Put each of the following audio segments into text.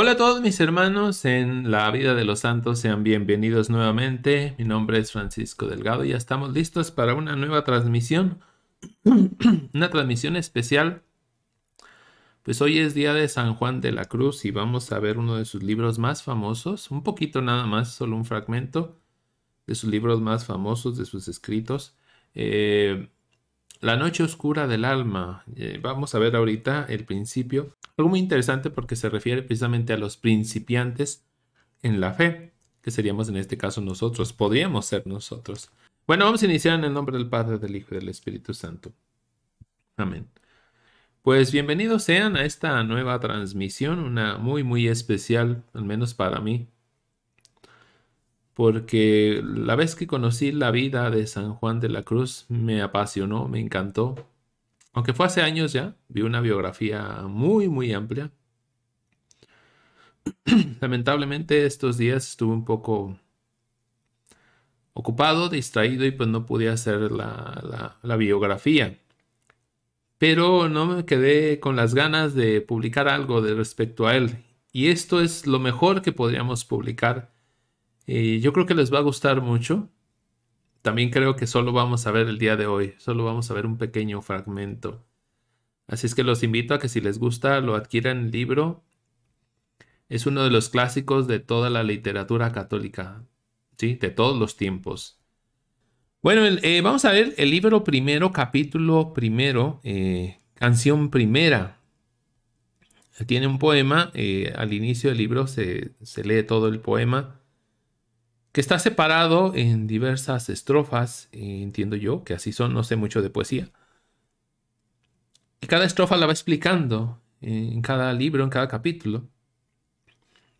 Hola a todos mis hermanos en la vida de los santos, sean bienvenidos nuevamente. Mi nombre es Francisco Delgado y ya estamos listos para una nueva transmisión, una transmisión especial. Pues hoy es día de San Juan de la Cruz y vamos a ver uno de sus libros más famosos, un poquito nada más, solo un fragmento de sus libros más famosos, de sus escritos. Eh, la noche oscura del alma. Eh, vamos a ver ahorita el principio. Algo muy interesante porque se refiere precisamente a los principiantes en la fe, que seríamos en este caso nosotros, podríamos ser nosotros. Bueno, vamos a iniciar en el nombre del Padre, del Hijo y del Espíritu Santo. Amén. Pues bienvenidos sean a esta nueva transmisión, una muy, muy especial, al menos para mí, porque la vez que conocí la vida de San Juan de la Cruz me apasionó, me encantó. Aunque fue hace años ya, vi una biografía muy, muy amplia. Lamentablemente estos días estuve un poco ocupado, distraído y pues no pude hacer la, biografía. Pero no me quedé con las ganas de publicar algo de respecto a él. Y esto es lo mejor que podríamos publicar eh, yo creo que les va a gustar mucho. También creo que solo vamos a ver el día de hoy, solo vamos a ver un pequeño fragmento. Así es que los invito a que si les gusta lo adquieran el libro. Es uno de los clásicos de toda la literatura católica, ¿sí? De todos los tiempos. Bueno, eh, vamos a ver el libro primero, capítulo primero, eh, canción primera. Tiene un poema, al inicio del libro se lee todo el poema que está separado en diversas estrofas, eh, entiendo yo, que así son, no sé mucho de poesía. Y cada estrofa la va explicando en cada libro, en cada capítulo.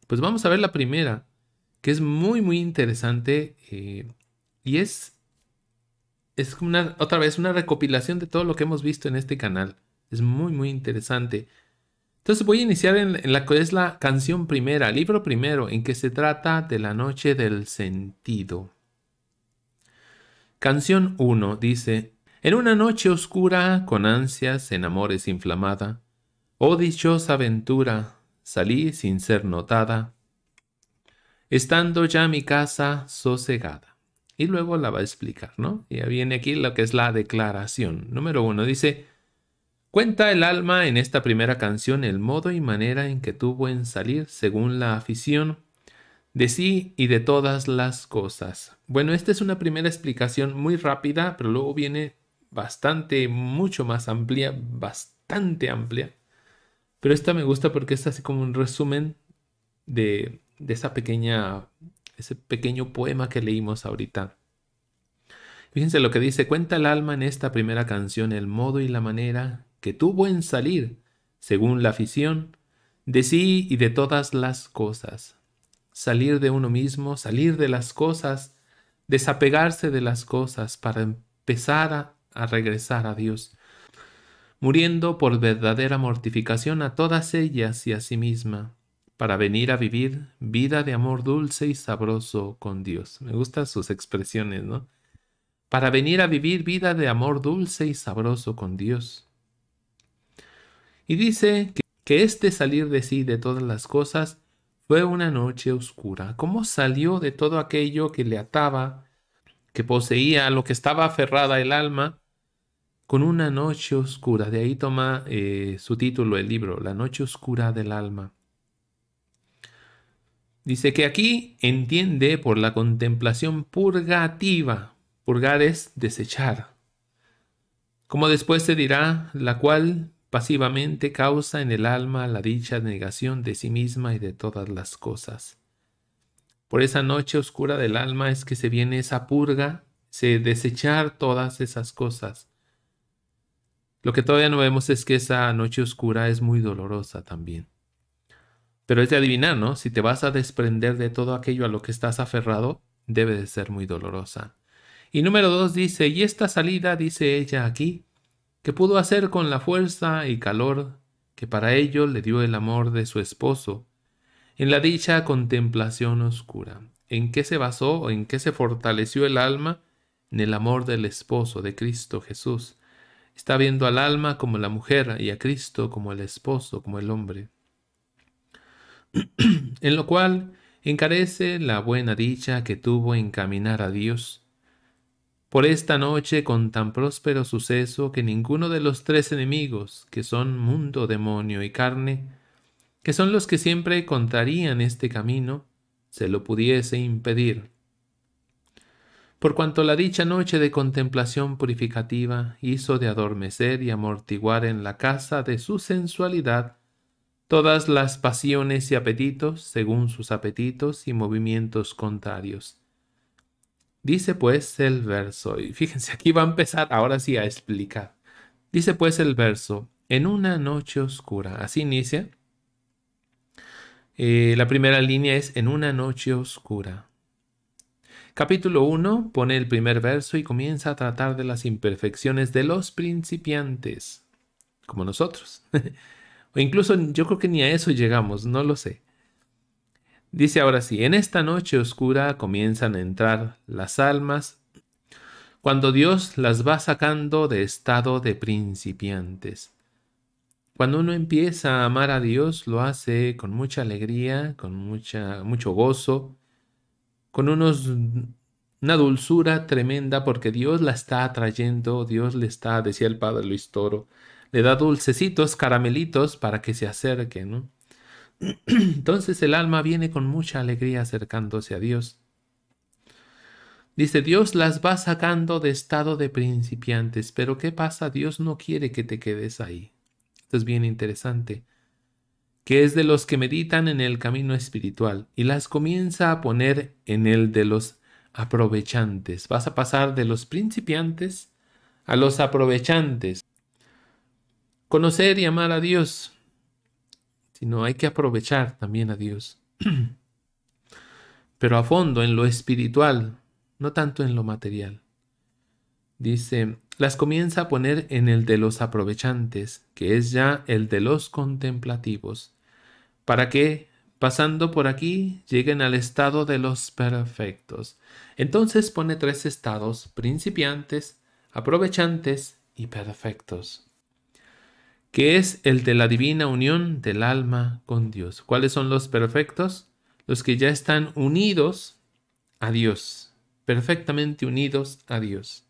Pues vamos a ver la primera, que es muy, muy interesante eh, y es, es una, otra vez una recopilación de todo lo que hemos visto en este canal. Es muy, muy interesante. Entonces voy a iniciar en, la que es la canción primera, libro primero, en que se trata de la noche del sentido. Canción 1 dice, En una noche oscura, con ansias en amores inflamada, oh dichosa aventura, salí sin ser notada, estando ya mi casa sosegada. Y luego la va a explicar, ¿no? Ya viene aquí lo que es la declaración. Número 1 dice, Cuenta el alma en esta primera canción el modo y manera en que tuvo en salir según la afición de sí y de todas las cosas. Bueno, esta es una primera explicación muy rápida, pero luego viene bastante, mucho más amplia, bastante amplia. Pero esta me gusta porque es así como un resumen de, esa pequeña, ese pequeño poema que leímos ahorita. Fíjense lo que dice, cuenta el alma en esta primera canción el modo y la manera que tuvo en salir, según la afición, de sí y de todas las cosas. Salir de uno mismo, salir de las cosas, desapegarse de las cosas para empezar a, a regresar a Dios, muriendo por verdadera mortificación a todas ellas y a sí misma, para venir a vivir vida de amor dulce y sabroso con Dios. Me gustan sus expresiones, ¿no? Para venir a vivir vida de amor dulce y sabroso con Dios. Y dice que, este salir de sí de todas las cosas fue una noche oscura. ¿Cómo salió de todo aquello que le ataba, que poseía, lo que estaba aferrada el alma? Con una noche oscura. De ahí toma eh, su título el libro, La noche oscura del alma. Dice que aquí entiende por la contemplación purgativa. Purgar es desechar. Como después se dirá, la cual pasivamente causa en el alma la dicha negación de sí misma y de todas las cosas. Por esa noche oscura del alma es que se viene esa purga, se desechar todas esas cosas. Lo que todavía no vemos es que esa noche oscura es muy dolorosa también. Pero es de adivinar, ¿no? Si te vas a desprender de todo aquello a lo que estás aferrado, debe de ser muy dolorosa. Y número dos dice, y esta salida, dice ella aquí, que pudo hacer con la fuerza y calor que para ello le dio el amor de su esposo, en la dicha contemplación oscura, en qué se basó o en qué se fortaleció el alma en el amor del esposo de Cristo Jesús. Está viendo al alma como la mujer y a Cristo como el esposo, como el hombre. en lo cual encarece la buena dicha que tuvo en caminar a Dios, por esta noche con tan próspero suceso que ninguno de los tres enemigos, que son mundo, demonio y carne, que son los que siempre contrarían este camino, se lo pudiese impedir. Por cuanto la dicha noche de contemplación purificativa hizo de adormecer y amortiguar en la casa de su sensualidad todas las pasiones y apetitos según sus apetitos y movimientos contrarios Dice pues el verso, y fíjense, aquí va a empezar ahora sí a explicar. Dice pues el verso, en una noche oscura, así inicia. Eh, la primera línea es en una noche oscura. Capítulo 1 pone el primer verso y comienza a tratar de las imperfecciones de los principiantes, como nosotros. o incluso yo creo que ni a eso llegamos, no lo sé. Dice ahora sí, en esta noche oscura comienzan a entrar las almas cuando Dios las va sacando de estado de principiantes. Cuando uno empieza a amar a Dios, lo hace con mucha alegría, con mucha, mucho gozo, con unos, una dulzura tremenda porque Dios la está atrayendo, Dios le está, decía el padre Luis Toro, le da dulcecitos, caramelitos para que se acerquen, ¿no? Entonces el alma viene con mucha alegría acercándose a Dios. Dice, Dios las va sacando de estado de principiantes, pero ¿qué pasa? Dios no quiere que te quedes ahí. Esto es bien interesante. Que es de los que meditan en el camino espiritual y las comienza a poner en el de los aprovechantes. Vas a pasar de los principiantes a los aprovechantes. Conocer y amar a Dios sino hay que aprovechar también a Dios. Pero a fondo, en lo espiritual, no tanto en lo material. Dice, las comienza a poner en el de los aprovechantes, que es ya el de los contemplativos, para que, pasando por aquí, lleguen al estado de los perfectos. Entonces pone tres estados, principiantes, aprovechantes y perfectos que es el de la divina unión del alma con Dios. ¿Cuáles son los perfectos? Los que ya están unidos a Dios, perfectamente unidos a Dios.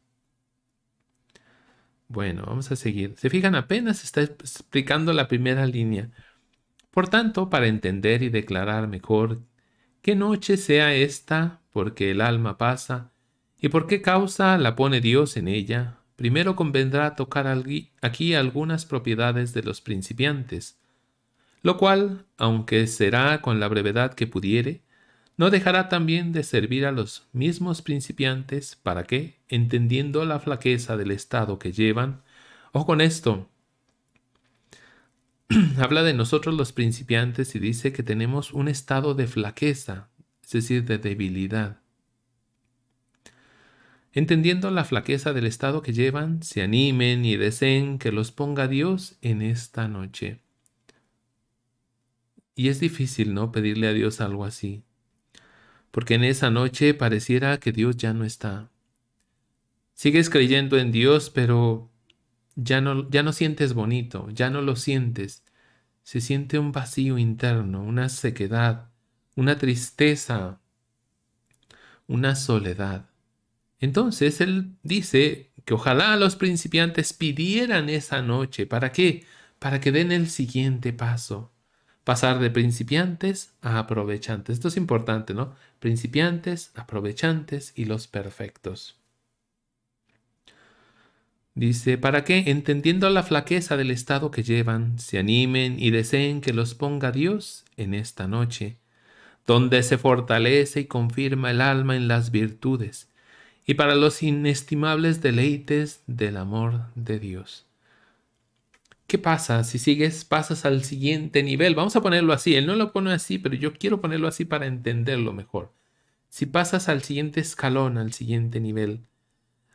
Bueno, vamos a seguir. Se fijan, apenas está explicando la primera línea. Por tanto, para entender y declarar mejor qué noche sea esta, porque el alma pasa, y por qué causa la pone Dios en ella, primero convendrá tocar aquí algunas propiedades de los principiantes, lo cual, aunque será con la brevedad que pudiere, no dejará también de servir a los mismos principiantes para que, entendiendo la flaqueza del estado que llevan, o con esto, habla de nosotros los principiantes y dice que tenemos un estado de flaqueza, es decir, de debilidad entendiendo la flaqueza del estado que llevan, se animen y deseen que los ponga Dios en esta noche. Y es difícil, ¿no? Pedirle a Dios algo así. Porque en esa noche pareciera que Dios ya no está. Sigues creyendo en Dios, pero ya no, ya no sientes bonito, ya no lo sientes. Se siente un vacío interno, una sequedad, una tristeza, una soledad. Entonces él dice que ojalá los principiantes pidieran esa noche. ¿Para qué? Para que den el siguiente paso. Pasar de principiantes a aprovechantes. Esto es importante, ¿no? Principiantes, aprovechantes y los perfectos. Dice, para qué? entendiendo la flaqueza del estado que llevan, se animen y deseen que los ponga Dios en esta noche, donde se fortalece y confirma el alma en las virtudes y para los inestimables deleites del amor de Dios. ¿Qué pasa si sigues, pasas al siguiente nivel? Vamos a ponerlo así, él no lo pone así, pero yo quiero ponerlo así para entenderlo mejor. Si pasas al siguiente escalón, al siguiente nivel,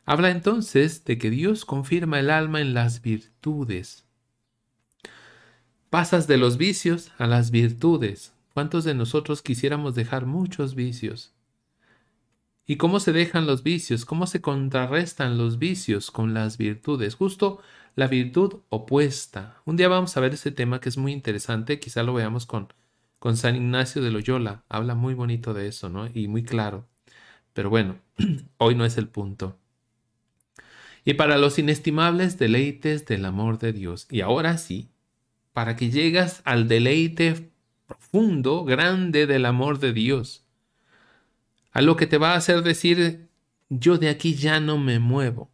habla entonces de que Dios confirma el alma en las virtudes. Pasas de los vicios a las virtudes. ¿Cuántos de nosotros quisiéramos dejar muchos vicios? y cómo se dejan los vicios, cómo se contrarrestan los vicios con las virtudes, justo la virtud opuesta. Un día vamos a ver ese tema que es muy interesante, quizá lo veamos con, con San Ignacio de Loyola, habla muy bonito de eso, ¿no? Y muy claro. Pero bueno, hoy no es el punto. Y para los inestimables deleites del amor de Dios. Y ahora sí, para que llegas al deleite profundo, grande del amor de Dios a lo que te va a hacer decir, yo de aquí ya no me muevo,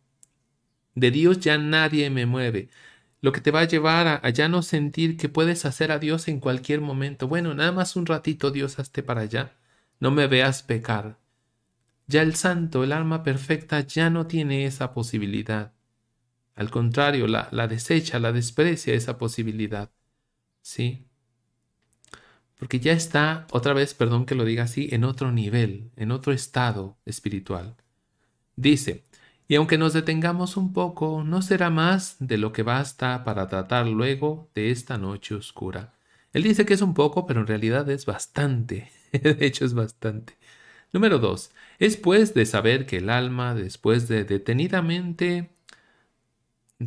de Dios ya nadie me mueve, lo que te va a llevar a, ya no sentir que puedes hacer a Dios en cualquier momento, bueno, nada más un ratito Dios hazte para allá, no me veas pecar. Ya el santo, el alma perfecta, ya no tiene esa posibilidad. Al contrario, la, la desecha, la desprecia esa posibilidad. ¿Sí? porque ya está, otra vez, perdón que lo diga así, en otro nivel, en otro estado espiritual. Dice, y aunque nos detengamos un poco, no será más de lo que basta para tratar luego de esta noche oscura. Él dice que es un poco, pero en realidad es bastante. de hecho, es bastante. Número dos, Es pues de saber que el alma, después de detenidamente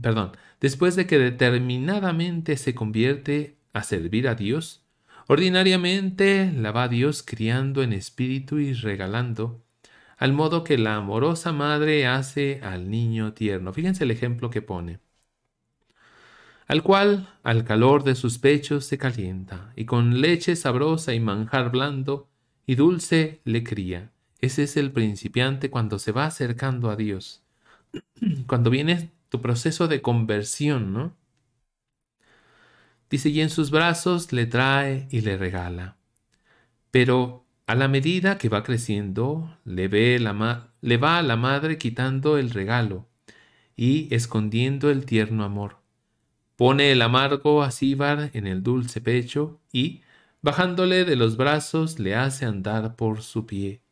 perdón, después de que determinadamente se convierte a servir a Dios, Ordinariamente la va Dios criando en espíritu y regalando, al modo que la amorosa madre hace al niño tierno. Fíjense el ejemplo que pone. Al cual, al calor de sus pechos se calienta, y con leche sabrosa y manjar blando y dulce le cría. Ese es el principiante cuando se va acercando a Dios. Cuando viene tu proceso de conversión, ¿no? Dice, y en sus brazos le trae y le regala. Pero a la medida que va creciendo, le, ve la le va la madre quitando el regalo y escondiendo el tierno amor. Pone el amargo acíbar en el dulce pecho y, bajándole de los brazos, le hace andar por su pie.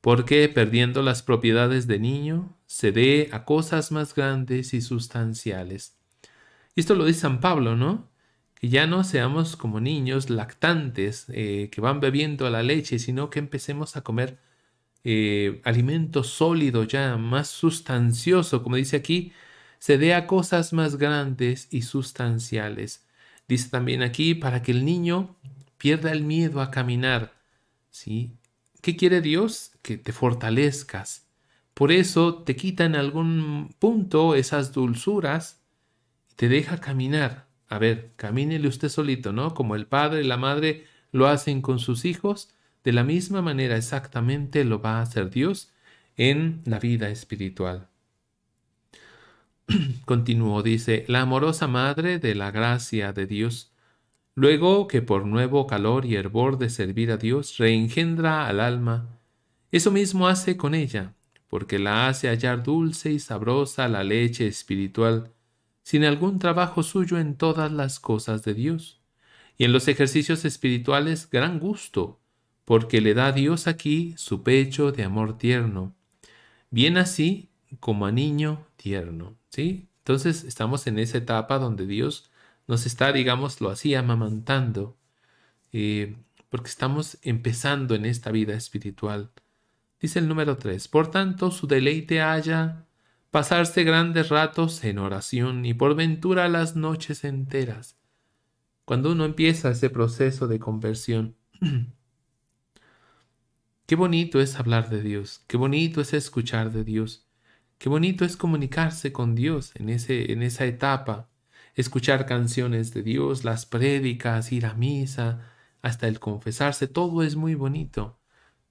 Porque, perdiendo las propiedades de niño, se dé a cosas más grandes y sustanciales. esto lo dice San Pablo, ¿no? Y ya no seamos como niños lactantes eh, que van bebiendo la leche, sino que empecemos a comer eh, alimento sólido ya, más sustancioso, como dice aquí, se dé a cosas más grandes y sustanciales. Dice también aquí, para que el niño pierda el miedo a caminar. ¿sí? ¿Qué quiere Dios? Que te fortalezcas. Por eso te quita en algún punto esas dulzuras, y te deja caminar, a ver, camínele usted solito, ¿no? Como el padre y la madre lo hacen con sus hijos, de la misma manera exactamente lo va a hacer Dios en la vida espiritual. Continuó, dice, la amorosa madre de la gracia de Dios, luego que por nuevo calor y hervor de servir a Dios reengendra al alma, eso mismo hace con ella, porque la hace hallar dulce y sabrosa la leche espiritual, sin algún trabajo suyo en todas las cosas de Dios. Y en los ejercicios espirituales gran gusto, porque le da Dios aquí su pecho de amor tierno, bien así como a niño tierno. ¿sí? Entonces estamos en esa etapa donde Dios nos está, digamos, lo así, amamantando, eh, porque estamos empezando en esta vida espiritual. Dice el número 3, por tanto su deleite haya pasarse grandes ratos en oración y por ventura las noches enteras, cuando uno empieza ese proceso de conversión. qué bonito es hablar de Dios, qué bonito es escuchar de Dios, qué bonito es comunicarse con Dios en, ese, en esa etapa, escuchar canciones de Dios, las prédicas, ir a misa, hasta el confesarse, todo es muy bonito.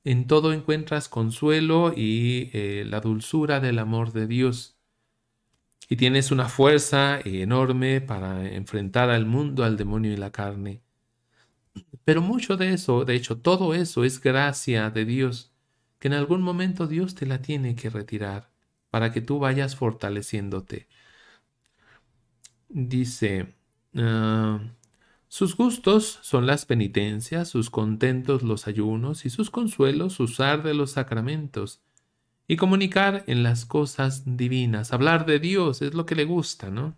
En todo encuentras consuelo y eh, la dulzura del amor de Dios. Y tienes una fuerza enorme para enfrentar al mundo, al demonio y la carne. Pero mucho de eso, de hecho, todo eso es gracia de Dios, que en algún momento Dios te la tiene que retirar para que tú vayas fortaleciéndote. Dice, ah, sus gustos son las penitencias, sus contentos los ayunos y sus consuelos usar de los sacramentos y comunicar en las cosas divinas. Hablar de Dios es lo que le gusta, ¿no?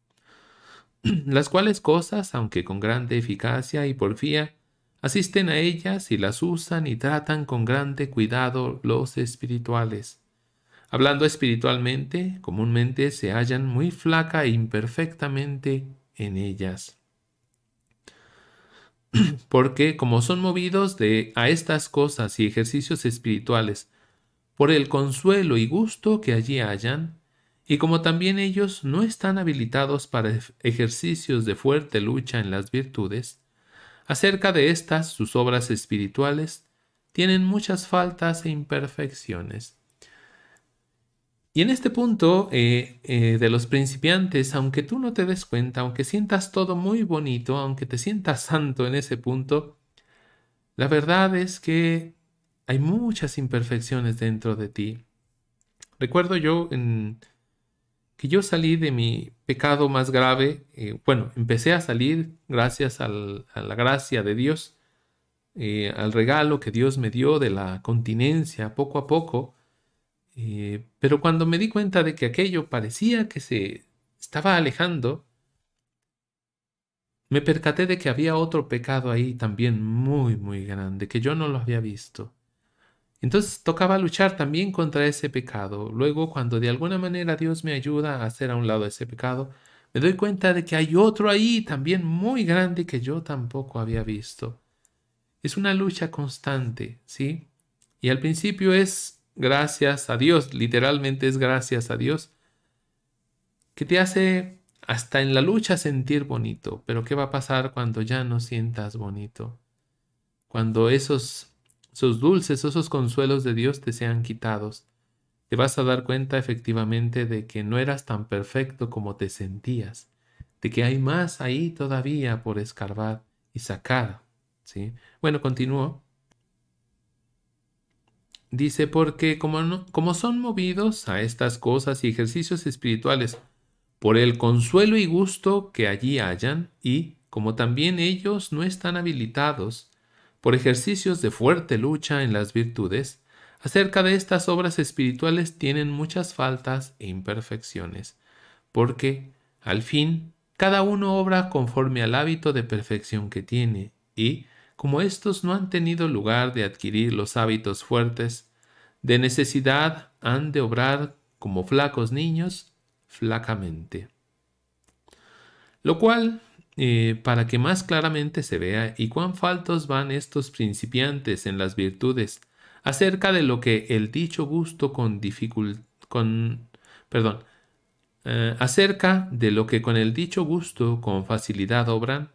Las cuales cosas, aunque con grande eficacia y porfía, asisten a ellas y las usan y tratan con grande cuidado los espirituales. Hablando espiritualmente, comúnmente se hallan muy flaca e imperfectamente en ellas. porque como son movidos de a estas cosas y ejercicios espirituales por el consuelo y gusto que allí hallan, y como también ellos no están habilitados para ejercicios de fuerte lucha en las virtudes, acerca de estas sus obras espirituales tienen muchas faltas e imperfecciones. Y en este punto eh, eh, de los principiantes, aunque tú no te des cuenta, aunque sientas todo muy bonito, aunque te sientas santo en ese punto, la verdad es que hay muchas imperfecciones dentro de ti. Recuerdo yo en, que yo salí de mi pecado más grave, eh, bueno, empecé a salir gracias a la gracia de Dios, al regalo que Dios me dio de la continencia poco a poco eh, pero cuando me di cuenta de que aquello parecía que se estaba alejando, me percaté de que había otro pecado ahí también muy, muy grande, que yo no lo había visto. Entonces tocaba luchar también contra ese pecado. Luego, cuando de alguna manera Dios me ayuda a hacer a un lado ese pecado, me doy cuenta de que hay otro ahí también muy grande que yo tampoco había visto. Es una lucha constante, ¿sí? Y al principio es gracias a Dios, literalmente es gracias a Dios, que te hace hasta en la lucha sentir bonito, pero ¿qué va a pasar cuando ya no sientas bonito? Cuando esos, sus dulces, esos consuelos de Dios te sean quitados, te vas a dar cuenta efectivamente de que no eras tan perfecto como te sentías, de que hay más ahí todavía por escarbar y sacar. ¿sí? Bueno, continúo. Dice, porque como, como son movidos a estas cosas y ejercicios espirituales por el consuelo y gusto que allí hayan y como también ellos no están habilitados por ejercicios de fuerte lucha en las virtudes, acerca de estas obras espirituales tienen muchas faltas e imperfecciones, porque, al fin, cada uno obra conforme al hábito de perfección que tiene, y, como estos no han tenido lugar de adquirir los hábitos fuertes, de necesidad han de obrar como flacos niños, flacamente. Lo cual, eh, para que más claramente se vea y cuán faltos van estos principiantes en las virtudes, acerca de lo que el dicho gusto con dificultad, con, perdón, eh, acerca de lo que con el dicho gusto con facilidad obran,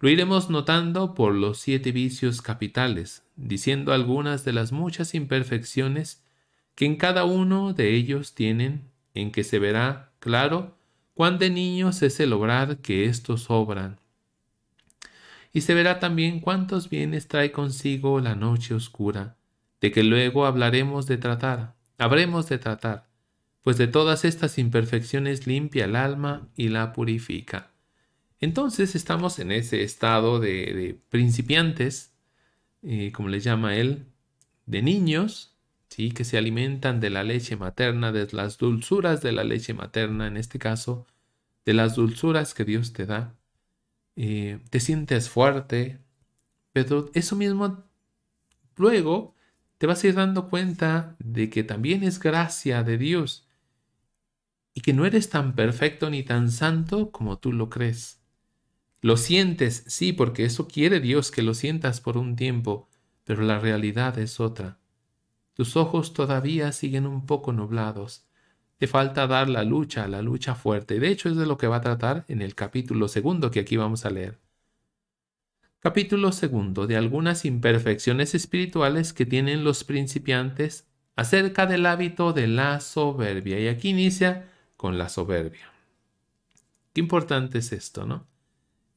lo iremos notando por los siete vicios capitales, diciendo algunas de las muchas imperfecciones que en cada uno de ellos tienen, en que se verá claro cuán de niños es el obrar que estos obran. Y se verá también cuántos bienes trae consigo la noche oscura, de que luego hablaremos de tratar, habremos de tratar, pues de todas estas imperfecciones limpia el alma y la purifica. Entonces estamos en ese estado de, principiantes, eh, como le llama él, de niños, ¿sí? que se alimentan de la leche materna, de las dulzuras de la leche materna, en este caso, de las dulzuras que Dios te da. Eh, te sientes fuerte, pero eso mismo luego te vas a ir dando cuenta de que también es gracia de Dios y que no eres tan perfecto ni tan santo como tú lo crees. Lo sientes, sí, porque eso quiere Dios que lo sientas por un tiempo, pero la realidad es otra. Tus ojos todavía siguen un poco nublados. Te falta dar la lucha, la lucha fuerte. De hecho, es de lo que va a tratar en el capítulo segundo que aquí vamos a leer. Capítulo segundo de algunas imperfecciones espirituales que tienen los principiantes acerca del hábito de la soberbia. Y aquí inicia con la soberbia. Qué importante es esto, ¿no?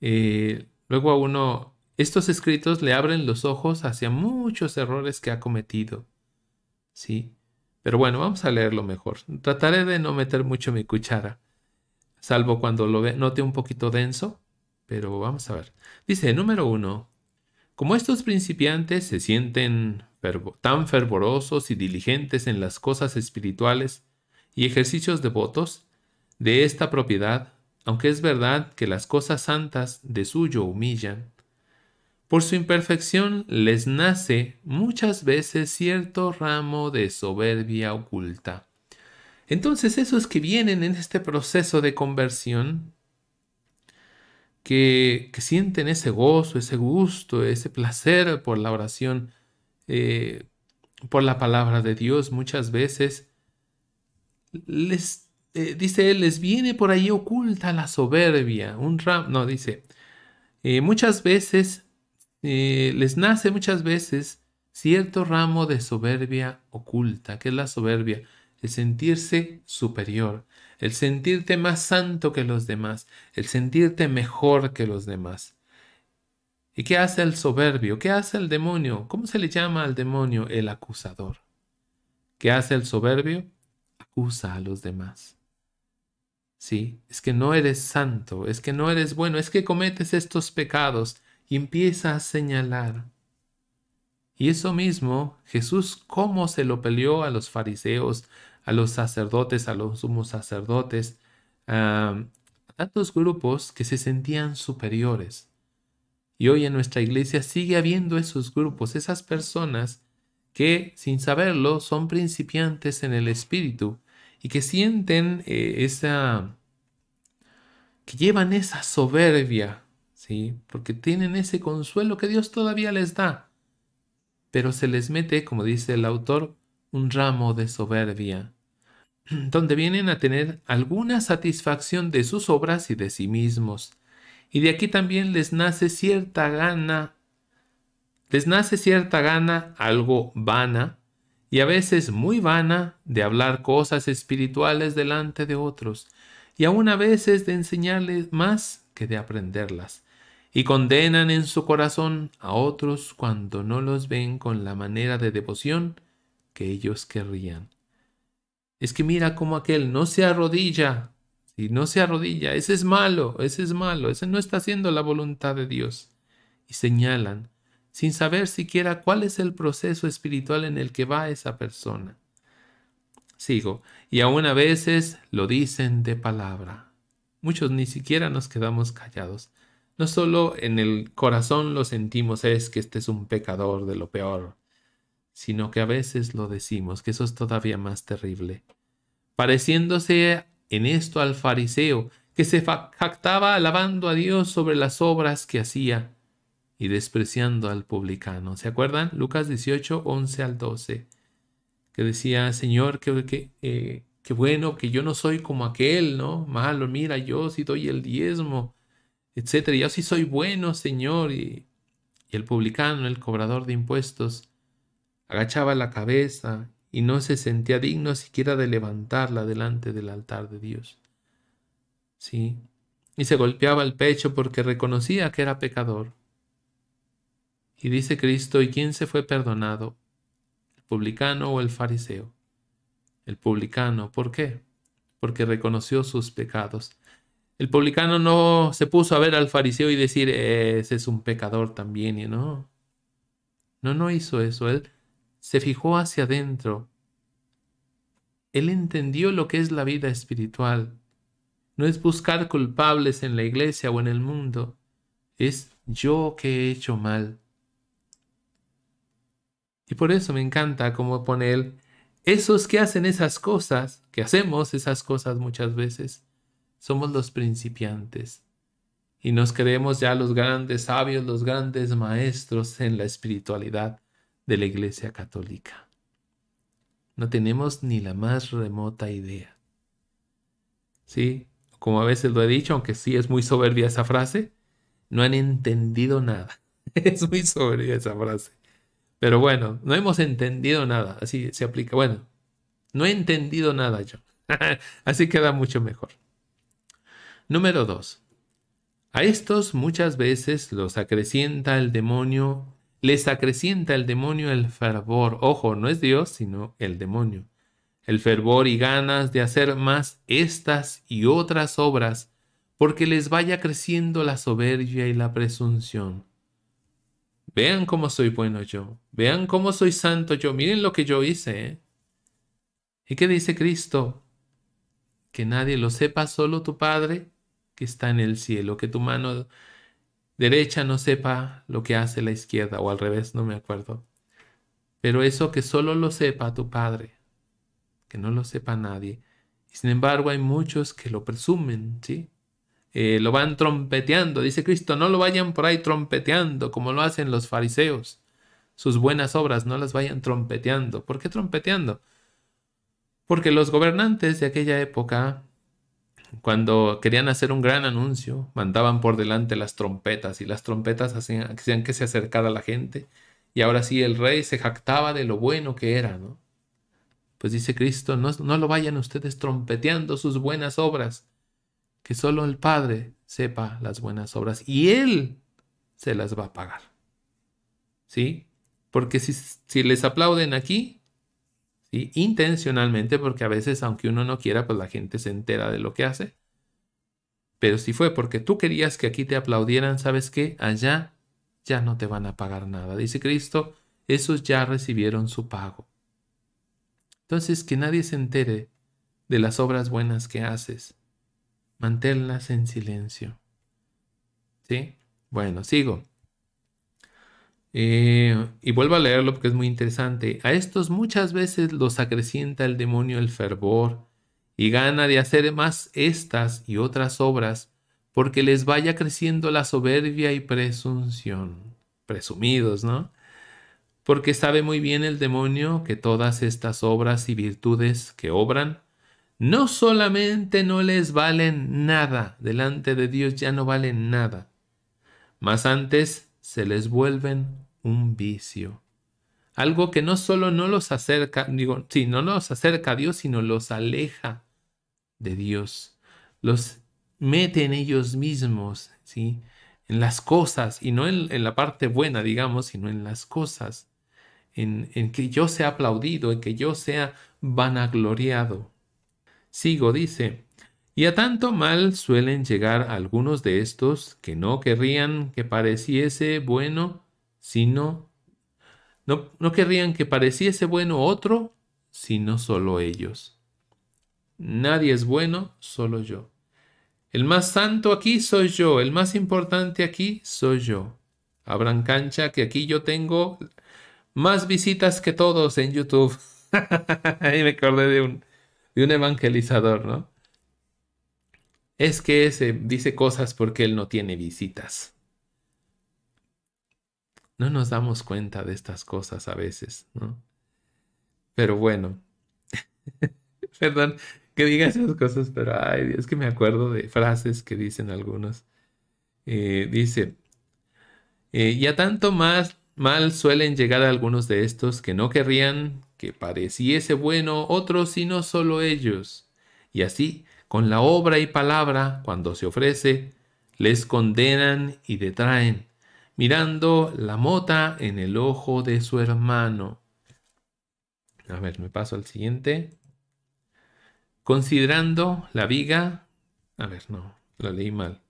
Eh, luego a uno, estos escritos le abren los ojos hacia muchos errores que ha cometido. Sí, pero bueno, vamos a leerlo mejor. Trataré de no meter mucho mi cuchara, salvo cuando lo note un poquito denso, pero vamos a ver. Dice, número uno, como estos principiantes se sienten tan fervorosos y diligentes en las cosas espirituales y ejercicios devotos, de esta propiedad aunque es verdad que las cosas santas de suyo humillan, por su imperfección les nace muchas veces cierto ramo de soberbia oculta. Entonces esos que vienen en este proceso de conversión, que, sienten ese gozo, ese gusto, ese placer por la oración, eh, por la palabra de Dios muchas veces, les eh, dice él, les viene por ahí oculta la soberbia. Un ramo, no, dice, eh, muchas veces, eh, les nace muchas veces cierto ramo de soberbia oculta, que es la soberbia, el sentirse superior, el sentirte más santo que los demás, el sentirte mejor que los demás. ¿Y qué hace el soberbio? ¿Qué hace el demonio? ¿Cómo se le llama al demonio? El acusador. ¿Qué hace el soberbio? Acusa a los demás. ¿sí? Es que no eres santo, es que no eres bueno, es que cometes estos pecados y empieza a señalar. Y eso mismo, Jesús, cómo se lo peleó a los fariseos, a los sacerdotes, a los sumos sacerdotes, a tantos grupos que se sentían superiores. Y hoy en nuestra iglesia sigue habiendo esos grupos, esas personas que, sin saberlo, son principiantes en el espíritu, y que sienten eh, esa, que llevan esa soberbia, ¿sí? Porque tienen ese consuelo que Dios todavía les da, pero se les mete, como dice el autor, un ramo de soberbia, donde vienen a tener alguna satisfacción de sus obras y de sí mismos. Y de aquí también les nace cierta gana, les nace cierta gana, algo vana, y a veces muy vana de hablar cosas espirituales delante de otros, y aún a veces de enseñarles más que de aprenderlas, y condenan en su corazón a otros cuando no los ven con la manera de devoción que ellos querrían. Es que mira cómo aquel no se arrodilla, y no se arrodilla, ese es malo, ese es malo, ese no está haciendo la voluntad de Dios. Y señalan, sin saber siquiera cuál es el proceso espiritual en el que va esa persona. Sigo, y aún a veces lo dicen de palabra. Muchos ni siquiera nos quedamos callados. No solo en el corazón lo sentimos es que este es un pecador de lo peor, sino que a veces lo decimos, que eso es todavía más terrible. Pareciéndose en esto al fariseo, que se jactaba alabando a Dios sobre las obras que hacía, y despreciando al publicano. ¿Se acuerdan? Lucas 18, 11 al 12, que decía, Señor, que, que, eh, bueno, que yo no soy como aquel, ¿no? Malo, mira, yo sí doy el diezmo, etcétera. Yo sí soy bueno, Señor. Y, y el publicano, el cobrador de impuestos, agachaba la cabeza y no se sentía digno siquiera de levantarla delante del altar de Dios. Sí. Y se golpeaba el pecho porque reconocía que era pecador. Y dice Cristo, ¿y quién se fue perdonado? ¿El publicano o el fariseo? El publicano, ¿por qué? Porque reconoció sus pecados. El publicano no se puso a ver al fariseo y decir, ese es un pecador también, y no. No, no hizo eso. Él se fijó hacia adentro. Él entendió lo que es la vida espiritual. No es buscar culpables en la iglesia o en el mundo. Es yo que he hecho mal. Y por eso me encanta cómo pone él, esos que hacen esas cosas, que hacemos esas cosas muchas veces, somos los principiantes. Y nos creemos ya los grandes sabios, los grandes maestros en la espiritualidad de la Iglesia Católica. No tenemos ni la más remota idea. ¿Sí? Como a veces lo he dicho, aunque sí es muy soberbia esa frase, no han entendido nada. Es muy soberbia esa frase. Pero bueno, no hemos entendido nada. Así se aplica. Bueno, no he entendido nada yo. Así queda mucho mejor. Número 2. A estos muchas veces los acrecienta el demonio, les acrecienta el demonio el fervor. Ojo, no es Dios, sino el demonio. El fervor y ganas de hacer más estas y otras obras, porque les vaya creciendo la soberbia y la presunción Vean cómo soy bueno yo. Vean cómo soy santo yo. Miren lo que yo hice. ¿eh? ¿Y qué dice Cristo? Que nadie lo sepa, solo tu Padre que está en el cielo. Que tu mano derecha no sepa lo que hace la izquierda o al revés, no me acuerdo. Pero eso que solo lo sepa tu Padre. Que no lo sepa nadie. Y sin embargo hay muchos que lo presumen, ¿sí? Eh, lo van trompeteando. Dice Cristo, no lo vayan por ahí trompeteando como lo hacen los fariseos. Sus buenas obras no las vayan trompeteando. ¿Por qué trompeteando? Porque los gobernantes de aquella época, cuando querían hacer un gran anuncio, mandaban por delante las trompetas y las trompetas hacían, hacían que se acercara la gente. Y ahora sí el rey se jactaba de lo bueno que era, ¿no? Pues dice Cristo, no, no lo vayan ustedes trompeteando sus buenas obras que solo el Padre sepa las buenas obras y Él se las va a pagar. ¿Sí? Porque si, les aplauden aquí, intencionalmente, porque a veces aunque uno no quiera, pues la gente se entera de lo que hace. Pero si fue porque tú querías que aquí te aplaudieran, ¿sabes qué? Allá ya no te van a pagar nada. Dice Cristo, esos ya recibieron su pago. Entonces, que nadie se entere de las obras buenas que haces manténlas en silencio. ¿Sí? Bueno, sigo. Eh, y vuelvo a leerlo porque es muy interesante. A estos muchas veces los acrecienta el demonio el fervor y gana de hacer más estas y otras obras porque les vaya creciendo la soberbia y presunción. Presumidos, ¿no? Porque sabe muy bien el demonio que todas estas obras y virtudes que obran no solamente no les valen nada, delante de Dios ya no valen nada, Más antes se les vuelven un vicio. Algo que no solo no los acerca, digo, sí, no los acerca a Dios, sino los aleja de Dios. Los mete en ellos mismos, ¿sí? En las cosas, y no en, la parte buena, digamos, sino en las cosas. En, en que yo sea aplaudido, en que yo sea vanagloriado. Sigo, dice, y a tanto mal suelen llegar algunos de estos que no querrían que pareciese bueno, sino no, no querrían que pareciese bueno otro, sino solo ellos. Nadie es bueno, solo yo. El más santo aquí soy yo, el más importante aquí soy yo. Abran cancha que aquí yo tengo más visitas que todos en YouTube. ahí me acordé de un, de un evangelizador, ¿no? Es que ese dice cosas porque él no tiene visitas. No nos damos cuenta de estas cosas a veces, ¿no? Pero bueno, perdón que diga esas cosas, pero ay, es que me acuerdo de frases que dicen algunos. Eh, dice, ya eh, y tanto más mal suelen llegar algunos de estos que no querrían que pareciese bueno otros y no solo ellos. Y así, con la obra y palabra, cuando se ofrece, les condenan y detraen, mirando la mota en el ojo de su hermano. A ver, me paso al siguiente. Considerando la viga. A ver, no, la leí mal.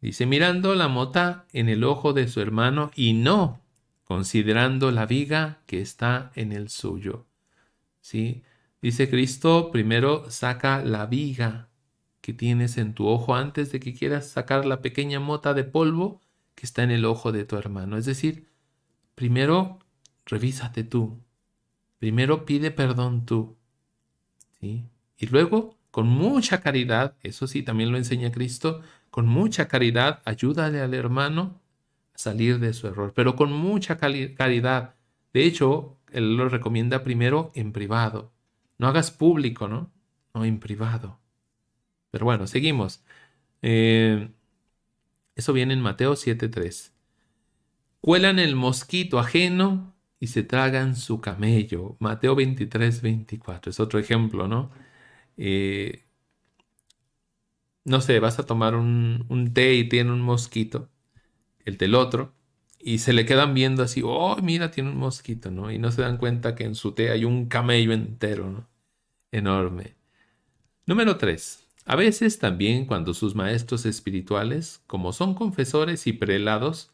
Dice, mirando la mota en el ojo de su hermano y no considerando la viga que está en el suyo. ¿Sí? Dice Cristo, primero saca la viga que tienes en tu ojo antes de que quieras sacar la pequeña mota de polvo que está en el ojo de tu hermano. Es decir, primero revísate tú, primero pide perdón tú. ¿Sí? Y luego, con mucha caridad, eso sí, también lo enseña Cristo, con mucha caridad, ayúdale al hermano salir de su error, pero con mucha caridad. De hecho, él lo recomienda primero en privado. No hagas público, ¿no? No en privado. Pero bueno, seguimos. Eh, eso viene en Mateo 7.3. Cuelan el mosquito ajeno y se tragan su camello. Mateo 23, 24. Es otro ejemplo, ¿no? Eh, no sé, vas a tomar un té y tiene un mosquito el del otro, y se le quedan viendo así, oh, mira, tiene un mosquito, ¿no? Y no se dan cuenta que en su té hay un camello entero, ¿no? Enorme. Número 3. A veces también cuando sus maestros espirituales, como son confesores y prelados,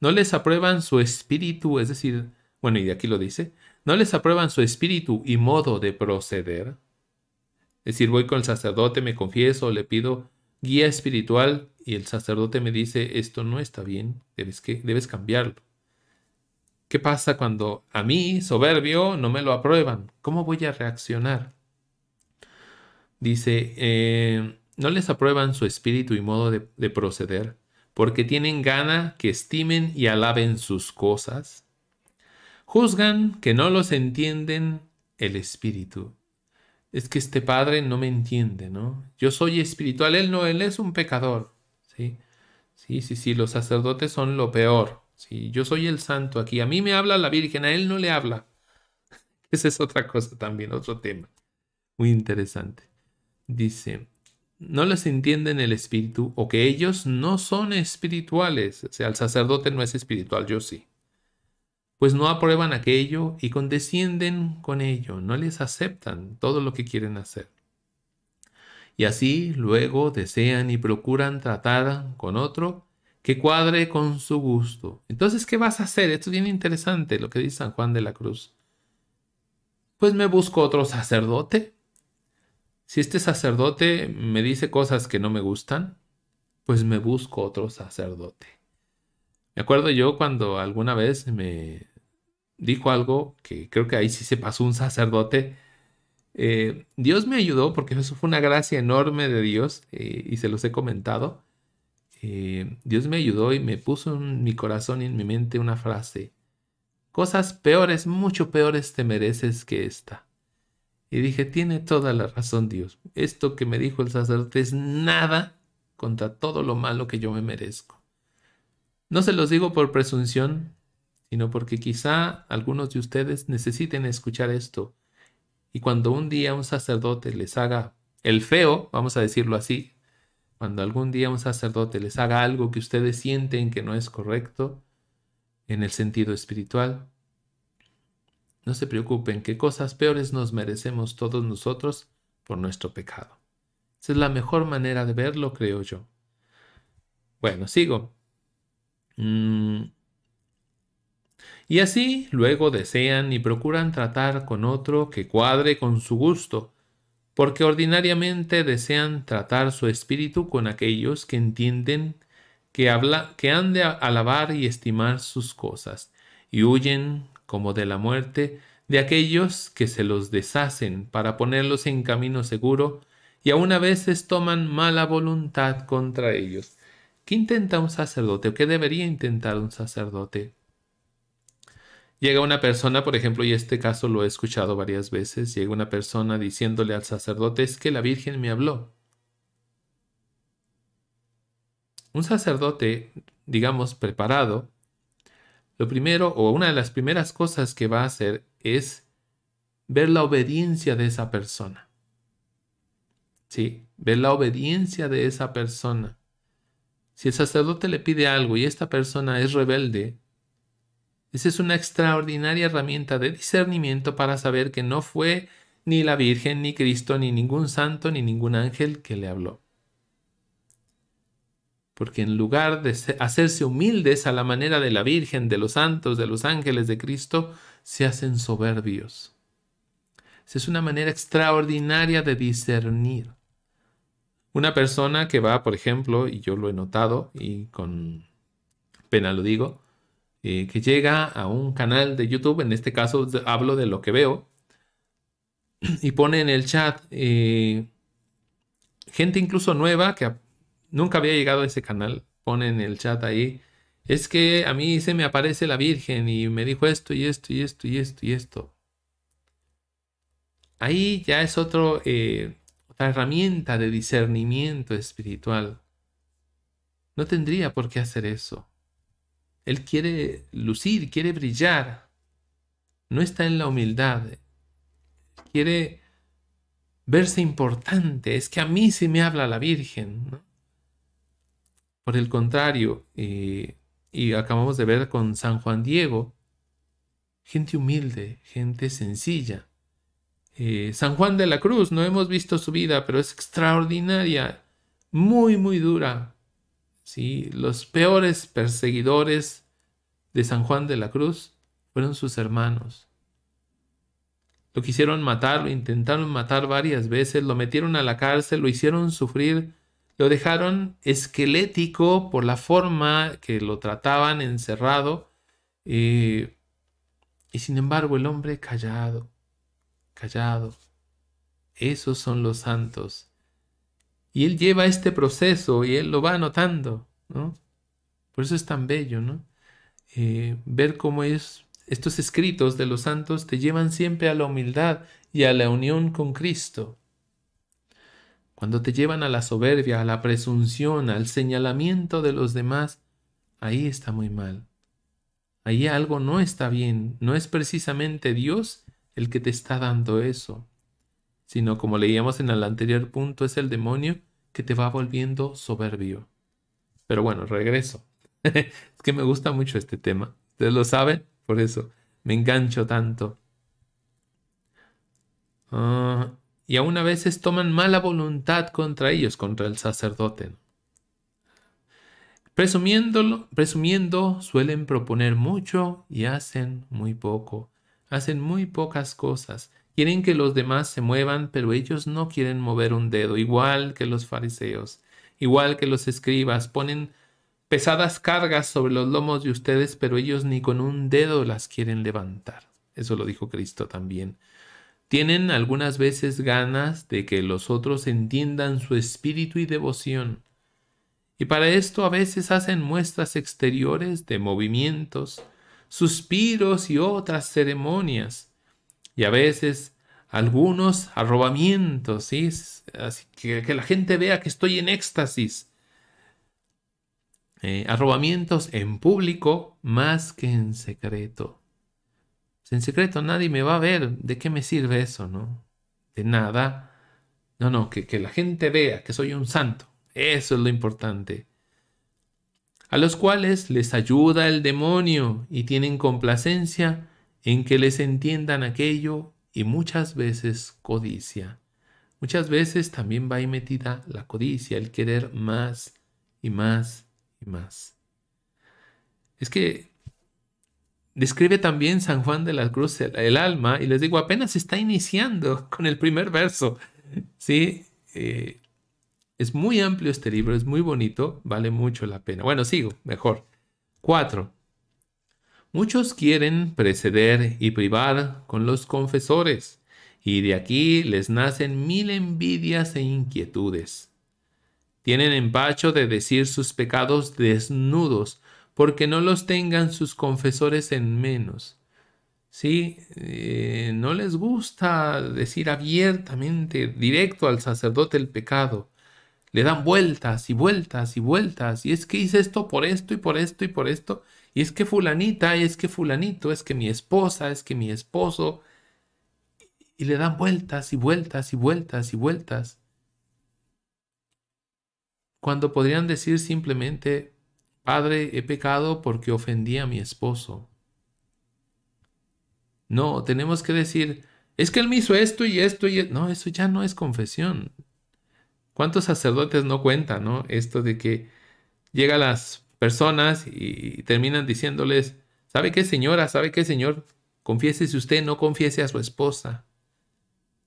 no les aprueban su espíritu, es decir, bueno, y de aquí lo dice, no les aprueban su espíritu y modo de proceder. Es decir, voy con el sacerdote, me confieso, le pido guía espiritual y el sacerdote me dice, esto no está bien, debes, que, debes cambiarlo. ¿Qué pasa cuando a mí, soberbio, no me lo aprueban? ¿Cómo voy a reaccionar? Dice, eh, no les aprueban su espíritu y modo de, de proceder, porque tienen gana que estimen y alaben sus cosas. Juzgan que no los entienden el espíritu es que este padre no me entiende, ¿no? Yo soy espiritual, él no, él es un pecador. ¿sí? Sí, sí, sí, los sacerdotes son lo peor. Yo soy el santo aquí. A mí me habla la Virgen, a él no le habla. Esa es otra cosa también, otro tema. Muy interesante. Dice, no les entienden el espíritu o que ellos no son espirituales. O sea, el sacerdote no es espiritual, yo sí. Pues no aprueban aquello y condescienden con ello, no les aceptan todo lo que quieren hacer y así luego desean y procuran tratar con otro que cuadre con su gusto. Entonces, ¿qué vas a hacer? Esto es bien interesante lo que dice San Juan de la Cruz. Pues me busco otro sacerdote. Si este sacerdote me dice cosas que no me gustan, pues me busco otro sacerdote. Me acuerdo yo cuando alguna vez me dijo algo que creo que ahí sí se pasó un sacerdote eh, Dios me ayudó porque eso fue una gracia enorme de Dios eh, y se los he comentado. Eh, Dios me ayudó y me puso en mi corazón y en mi mente una frase. Cosas peores, mucho peores te mereces que esta. Y dije, tiene toda la razón Dios. Esto que me dijo el sacerdote es nada contra todo lo malo que yo me merezco. No se los digo por presunción, sino porque quizá algunos de ustedes necesiten escuchar esto y cuando un día un sacerdote les haga el feo, vamos a decirlo así, cuando algún día un sacerdote les haga algo que ustedes sienten que no es correcto en el sentido espiritual, no se preocupen que cosas peores nos merecemos todos nosotros por nuestro pecado. Esa es la mejor manera de verlo, creo yo. Bueno, sigo. Mm, y así luego desean y procuran tratar con otro que cuadre con su gusto, porque ordinariamente desean tratar su espíritu con aquellos que entienden que, habla, que han de alabar y estimar sus cosas, y huyen, como de la muerte, de aquellos que se los deshacen para ponerlos en camino seguro, y aun a veces toman mala voluntad contra ellos. ¿Qué intenta un sacerdote o qué debería intentar un sacerdote? Llega una persona, por ejemplo, y este caso lo he escuchado varias veces, llega una persona diciéndole al sacerdote, es que la Virgen me habló. Un sacerdote, digamos, preparado, lo primero o una de las primeras cosas que va a hacer es ver la obediencia de esa persona. Sí, ver la obediencia de esa persona. Si el sacerdote le pide algo y esta persona es rebelde, esa es una extraordinaria herramienta de discernimiento para saber que no fue ni la Virgen, ni Cristo, ni ningún santo, ni ningún ángel que le habló. Porque en lugar de hacerse humildes a la manera de la Virgen, de los santos, de los ángeles de Cristo, se hacen soberbios. Esa es una manera extraordinaria de discernir. Una persona que va, por ejemplo, y yo lo he notado y con pena lo digo, eh, que llega a un canal de YouTube, en este caso hablo de lo que veo, y pone en el chat eh, gente incluso nueva que nunca había llegado a ese canal, pone en el chat ahí, es que a mí se me aparece la Virgen y me dijo esto y esto y esto y esto y esto. Ahí ya es otro, eh, otra herramienta de discernimiento espiritual. No tendría por qué hacer eso. Él quiere lucir, quiere brillar. No está en la humildad. Quiere verse importante. Es que a mí se me habla la Virgen. Por el contrario, y acabamos de ver con San Juan Diego, gente humilde, gente sencilla. Eh, San Juan de la Cruz, no hemos visto su vida, pero es extraordinaria, muy, muy dura. ¿sí? Los peores perseguidores de San Juan de la Cruz fueron sus hermanos. Lo quisieron matar, lo intentaron matar varias veces, lo metieron a la cárcel, lo hicieron sufrir, lo dejaron esquelético por la forma que lo trataban encerrado. Eh, y sin embargo el hombre callado, callado. Esos son los santos. Y él lleva este proceso y él lo va anotando, ¿no? Por eso es tan bello, ¿no? Eh, ver cómo es, estos escritos de los santos te llevan siempre a la humildad y a la unión con Cristo. Cuando te llevan a la soberbia, a la presunción, al señalamiento de los demás, ahí está muy mal. Ahí algo no está bien. No es precisamente Dios el que te está dando eso, sino como leíamos en el anterior punto, es el demonio que te va volviendo soberbio. Pero bueno, regreso. que me gusta mucho este tema. Ustedes lo saben, por eso me engancho tanto. Ah, y aún a veces toman mala voluntad contra ellos, contra el sacerdote. Presumiéndolo, presumiendo, suelen proponer mucho y hacen muy poco. Hacen muy pocas cosas. Quieren que los demás se muevan, pero ellos no quieren mover un dedo, igual que los fariseos, igual que los escribas. Ponen pesadas cargas sobre los lomos de ustedes, pero ellos ni con un dedo las quieren levantar. Eso lo dijo Cristo también. Tienen algunas veces ganas de que los otros entiendan su espíritu y devoción. Y para esto a veces hacen muestras exteriores de movimientos, suspiros y otras ceremonias. Y a veces algunos arrobamientos, ¿sí? Así que la gente vea que estoy en éxtasis eh, arrobamientos en público más que en secreto. En secreto nadie me va a ver. ¿De qué me sirve eso, no? De nada. No, no, que, que la gente vea que soy un santo. Eso es lo importante. A los cuales les ayuda el demonio y tienen complacencia en que les entiendan aquello y muchas veces codicia. Muchas veces también va ahí metida la codicia, el querer más y más más. Es que describe también San Juan de la Cruz el, alma y les digo, apenas está iniciando con el primer verso. Sí, eh, es muy amplio este libro, es muy bonito, vale mucho la pena. Bueno, sigo, mejor. cuatro Muchos quieren preceder y privar con los confesores, y de aquí les nacen mil envidias e inquietudes. Tienen empacho de decir sus pecados desnudos, porque no los tengan sus confesores en menos. Sí, eh, no les gusta decir abiertamente, directo al sacerdote el pecado. Le dan vueltas y vueltas y vueltas. Y es que hice esto por esto y por esto y por esto. Y es que fulanita, y es que fulanito, es que mi esposa, es que mi esposo. Y le dan vueltas y vueltas y vueltas y vueltas cuando podrían decir simplemente, Padre, he pecado porque ofendí a mi esposo. No, tenemos que decir, es que él me hizo esto y esto y esto. No, eso ya no es confesión. ¿Cuántos sacerdotes no cuentan, Esto de que llegan las personas y terminan diciéndoles, ¿sabe qué señora? ¿Sabe qué señor? Confiese si usted no confiese a su esposa.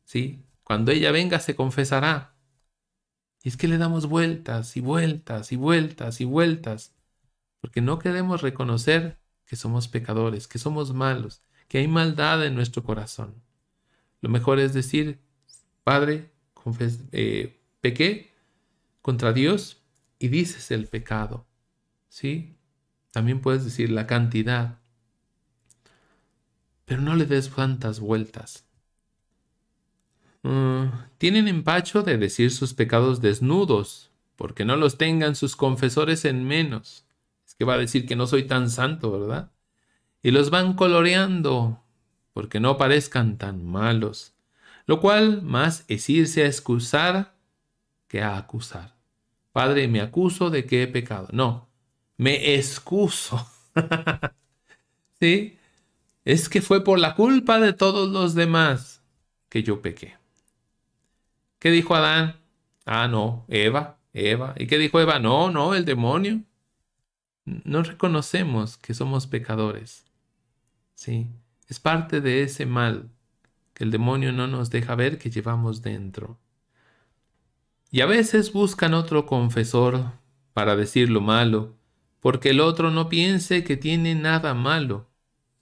¿Sí? Cuando ella venga se confesará. Y es que le damos vueltas y vueltas y vueltas y vueltas, porque no queremos reconocer que somos pecadores, que somos malos, que hay maldad en nuestro corazón. Lo mejor es decir, Padre, eh, pequé contra Dios y dices el pecado. ¿Sí? También puedes decir la cantidad. Pero no le des tantas vueltas. Mm, tienen empacho de decir sus pecados desnudos, porque no los tengan sus confesores en menos. Es que va a decir que no soy tan santo, ¿verdad? Y los van coloreando, porque no parezcan tan malos, lo cual más es irse a excusar que a acusar. Padre, me acuso de que he pecado. No, me excuso. ¿Sí? Es que fue por la culpa de todos los demás que yo pequé. ¿Qué dijo Adán? Ah, no, Eva, Eva. ¿Y qué dijo Eva? No, no, el demonio. No reconocemos que somos pecadores. Sí, es parte de ese mal que el demonio no nos deja ver que llevamos dentro. Y a veces buscan otro confesor para decir lo malo, porque el otro no piense que tiene nada malo,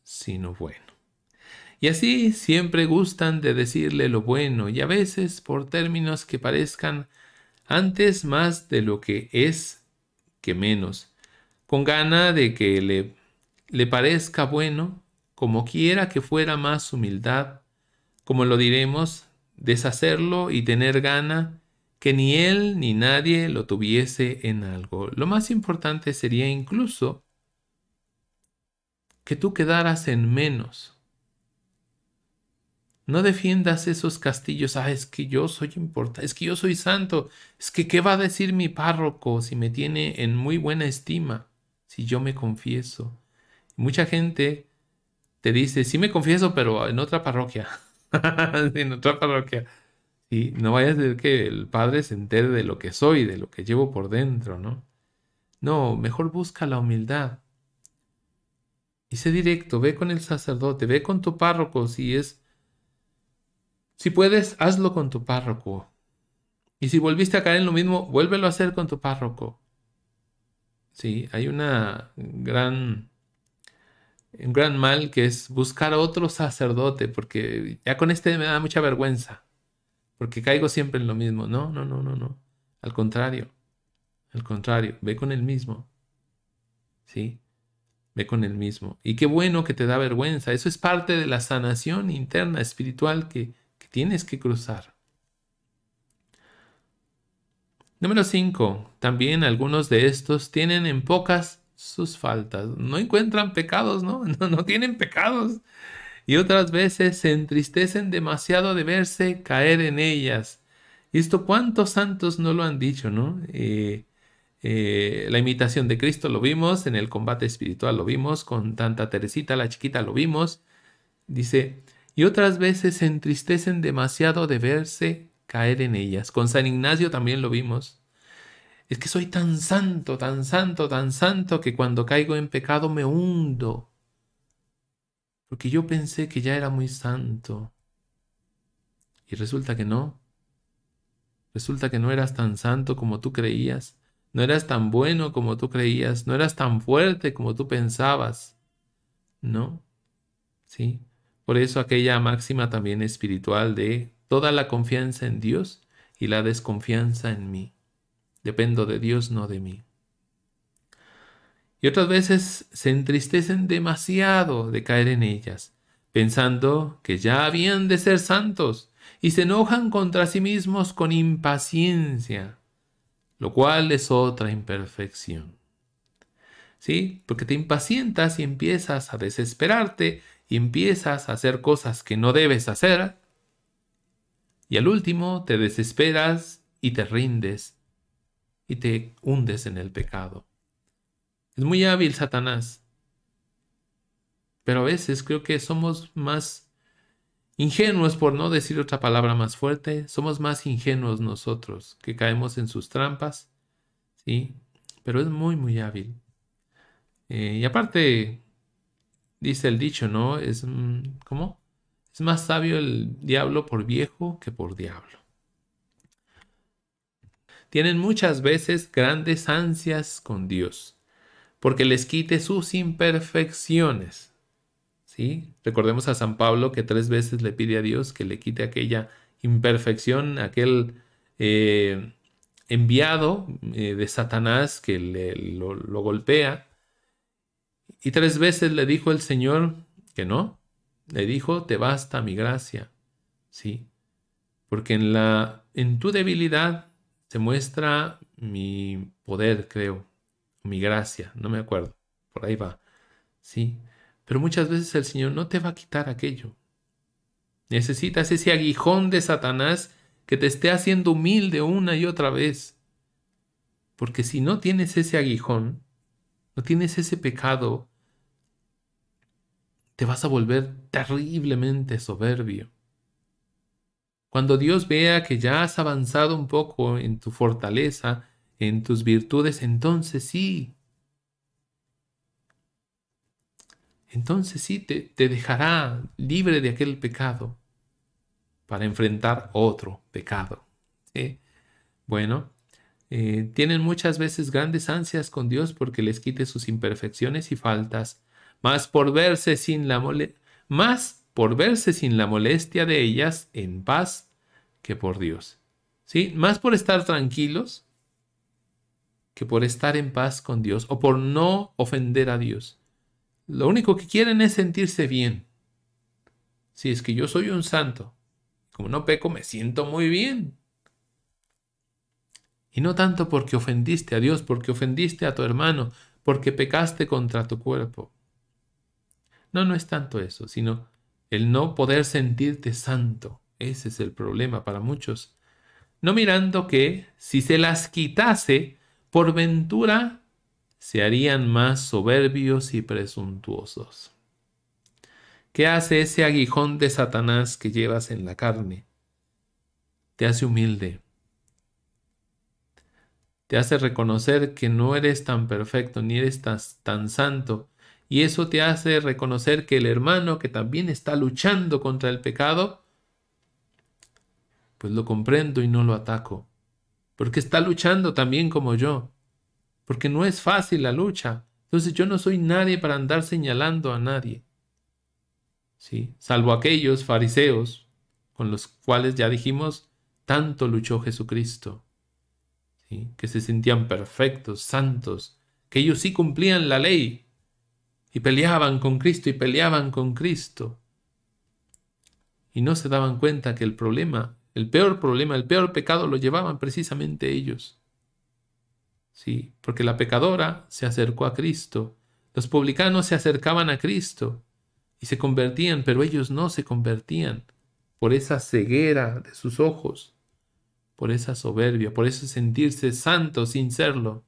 sino bueno. Y así siempre gustan de decirle lo bueno y a veces por términos que parezcan antes más de lo que es que menos, con gana de que le, le parezca bueno, como quiera que fuera más humildad, como lo diremos, deshacerlo y tener gana que ni él ni nadie lo tuviese en algo. Lo más importante sería incluso que tú quedaras en menos no defiendas esos castillos. Ah, es que yo soy importante, es que yo soy santo. Es que qué va a decir mi párroco si me tiene en muy buena estima, si yo me confieso. Mucha gente te dice, sí me confieso, pero en otra parroquia. en otra parroquia. Y no vayas a decir que el padre se entere de lo que soy, de lo que llevo por dentro, ¿no? No, mejor busca la humildad. Y sé directo, ve con el sacerdote, ve con tu párroco si es si puedes, hazlo con tu párroco. Y si volviste a caer en lo mismo, vuélvelo a hacer con tu párroco. Sí, hay una gran, un gran mal que es buscar a otro sacerdote, porque ya con este me da mucha vergüenza, porque caigo siempre en lo mismo. No, no, no, no, no. Al contrario, al contrario, ve con el mismo. ¿Sí? Ve con el mismo. Y qué bueno que te da vergüenza. Eso es parte de la sanación interna, espiritual que, tienes que cruzar. Número 5. También algunos de estos tienen en pocas sus faltas. No encuentran pecados, ¿no? No, tienen pecados. Y otras veces se entristecen demasiado de verse caer en ellas. Y esto cuántos santos no lo han dicho, ¿no? Eh, eh, la imitación de Cristo lo vimos, en el combate espiritual lo vimos, con tanta Teresita, la chiquita lo vimos. Dice, y otras veces se entristecen demasiado de verse caer en ellas. Con San Ignacio también lo vimos. Es que soy tan santo, tan santo, tan santo que cuando caigo en pecado me hundo. Porque yo pensé que ya era muy santo. Y resulta que no. Resulta que no eras tan santo como tú creías. No eras tan bueno como tú creías. No eras tan fuerte como tú pensabas. ¿No? Sí. Por eso aquella máxima también espiritual de toda la confianza en Dios y la desconfianza en mí. Dependo de Dios, no de mí. Y otras veces se entristecen demasiado de caer en ellas, pensando que ya habían de ser santos, y se enojan contra sí mismos con impaciencia, lo cual es otra imperfección. ¿Sí? Porque te impacientas y empiezas a desesperarte empiezas a hacer cosas que no debes hacer, y al último te desesperas y te rindes y te hundes en el pecado. Es muy hábil Satanás, pero a veces creo que somos más ingenuos, por no decir otra palabra más fuerte, somos más ingenuos nosotros, que caemos en sus trampas, ¿sí? Pero es muy, muy hábil. Eh, y aparte, dice el dicho, ¿no? Es, mm, ¿cómo? Es más sabio el diablo por viejo que por diablo. Tienen muchas veces grandes ansias con Dios, porque les quite sus imperfecciones. ¿Sí? Recordemos a San Pablo que tres veces le pide a Dios que le quite aquella imperfección, aquel eh, enviado eh, de Satanás que le, lo golpea y tres veces le dijo el Señor que no. Le dijo, te basta mi gracia. Sí. Porque en, la, en tu debilidad se muestra mi poder, creo. Mi gracia, no me acuerdo. Por ahí va. Sí. Pero muchas veces el Señor no te va a quitar aquello. Necesitas ese aguijón de Satanás que te esté haciendo humilde una y otra vez. Porque si no tienes ese aguijón, no tienes ese pecado, te vas a volver terriblemente soberbio. Cuando Dios vea que ya has avanzado un poco en tu fortaleza, en tus virtudes, entonces sí. Entonces sí te, dejará libre de aquel pecado para enfrentar otro pecado. Bueno, eh, tienen muchas veces grandes ansias con Dios porque les quite sus imperfecciones y faltas, más por verse sin la más por verse sin la molestia de ellas en paz que por Dios. ¿Sí? Más por estar tranquilos que por estar en paz con Dios o por no ofender a Dios. Lo único que quieren es sentirse bien. Si es que yo soy un santo, como no peco, me siento muy bien. Y no tanto porque ofendiste a Dios, porque ofendiste a tu hermano, porque pecaste contra tu cuerpo. No, no es tanto eso, sino el no poder sentirte santo. Ese es el problema para muchos. No mirando que si se las quitase, por ventura se harían más soberbios y presuntuosos. ¿Qué hace ese aguijón de Satanás que llevas en la carne? Te hace humilde, te hace reconocer que no eres tan perfecto ni eres tan, santo. Y eso te hace reconocer que el hermano que también está luchando contra el pecado, pues lo comprendo y no lo ataco. Porque está luchando también como yo. Porque no es fácil la lucha. Entonces yo no soy nadie para andar señalando a nadie. ¿Sí? Salvo aquellos fariseos con los cuales ya dijimos, tanto luchó Jesucristo que se sentían perfectos, santos, que ellos sí cumplían la ley y peleaban con Cristo y peleaban con Cristo. Y no se daban cuenta que el problema, el peor problema, el peor pecado lo llevaban precisamente ellos. Sí, porque la pecadora se acercó a Cristo, los publicanos se acercaban a Cristo y se convertían, pero ellos no se convertían por esa ceguera de sus ojos por esa soberbia, por ese sentirse santo sin serlo.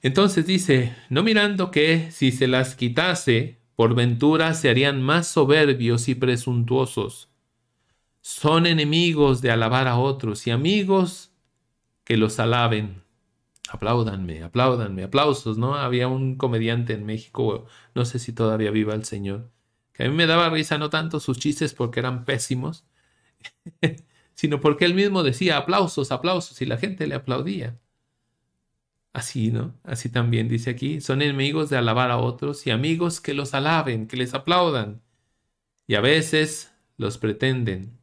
Entonces dice, no mirando que si se las quitase, por ventura se harían más soberbios y presuntuosos. Son enemigos de alabar a otros y amigos que los alaben. Apláudanme, apláudanme, aplausos, ¿no? Había un comediante en México, no sé si todavía viva el señor, que a mí me daba risa no tanto sus chistes porque eran pésimos, sino porque él mismo decía aplausos, aplausos, y la gente le aplaudía. Así, ¿no? Así también dice aquí, son enemigos de alabar a otros y amigos que los alaben, que les aplaudan, y a veces los pretenden.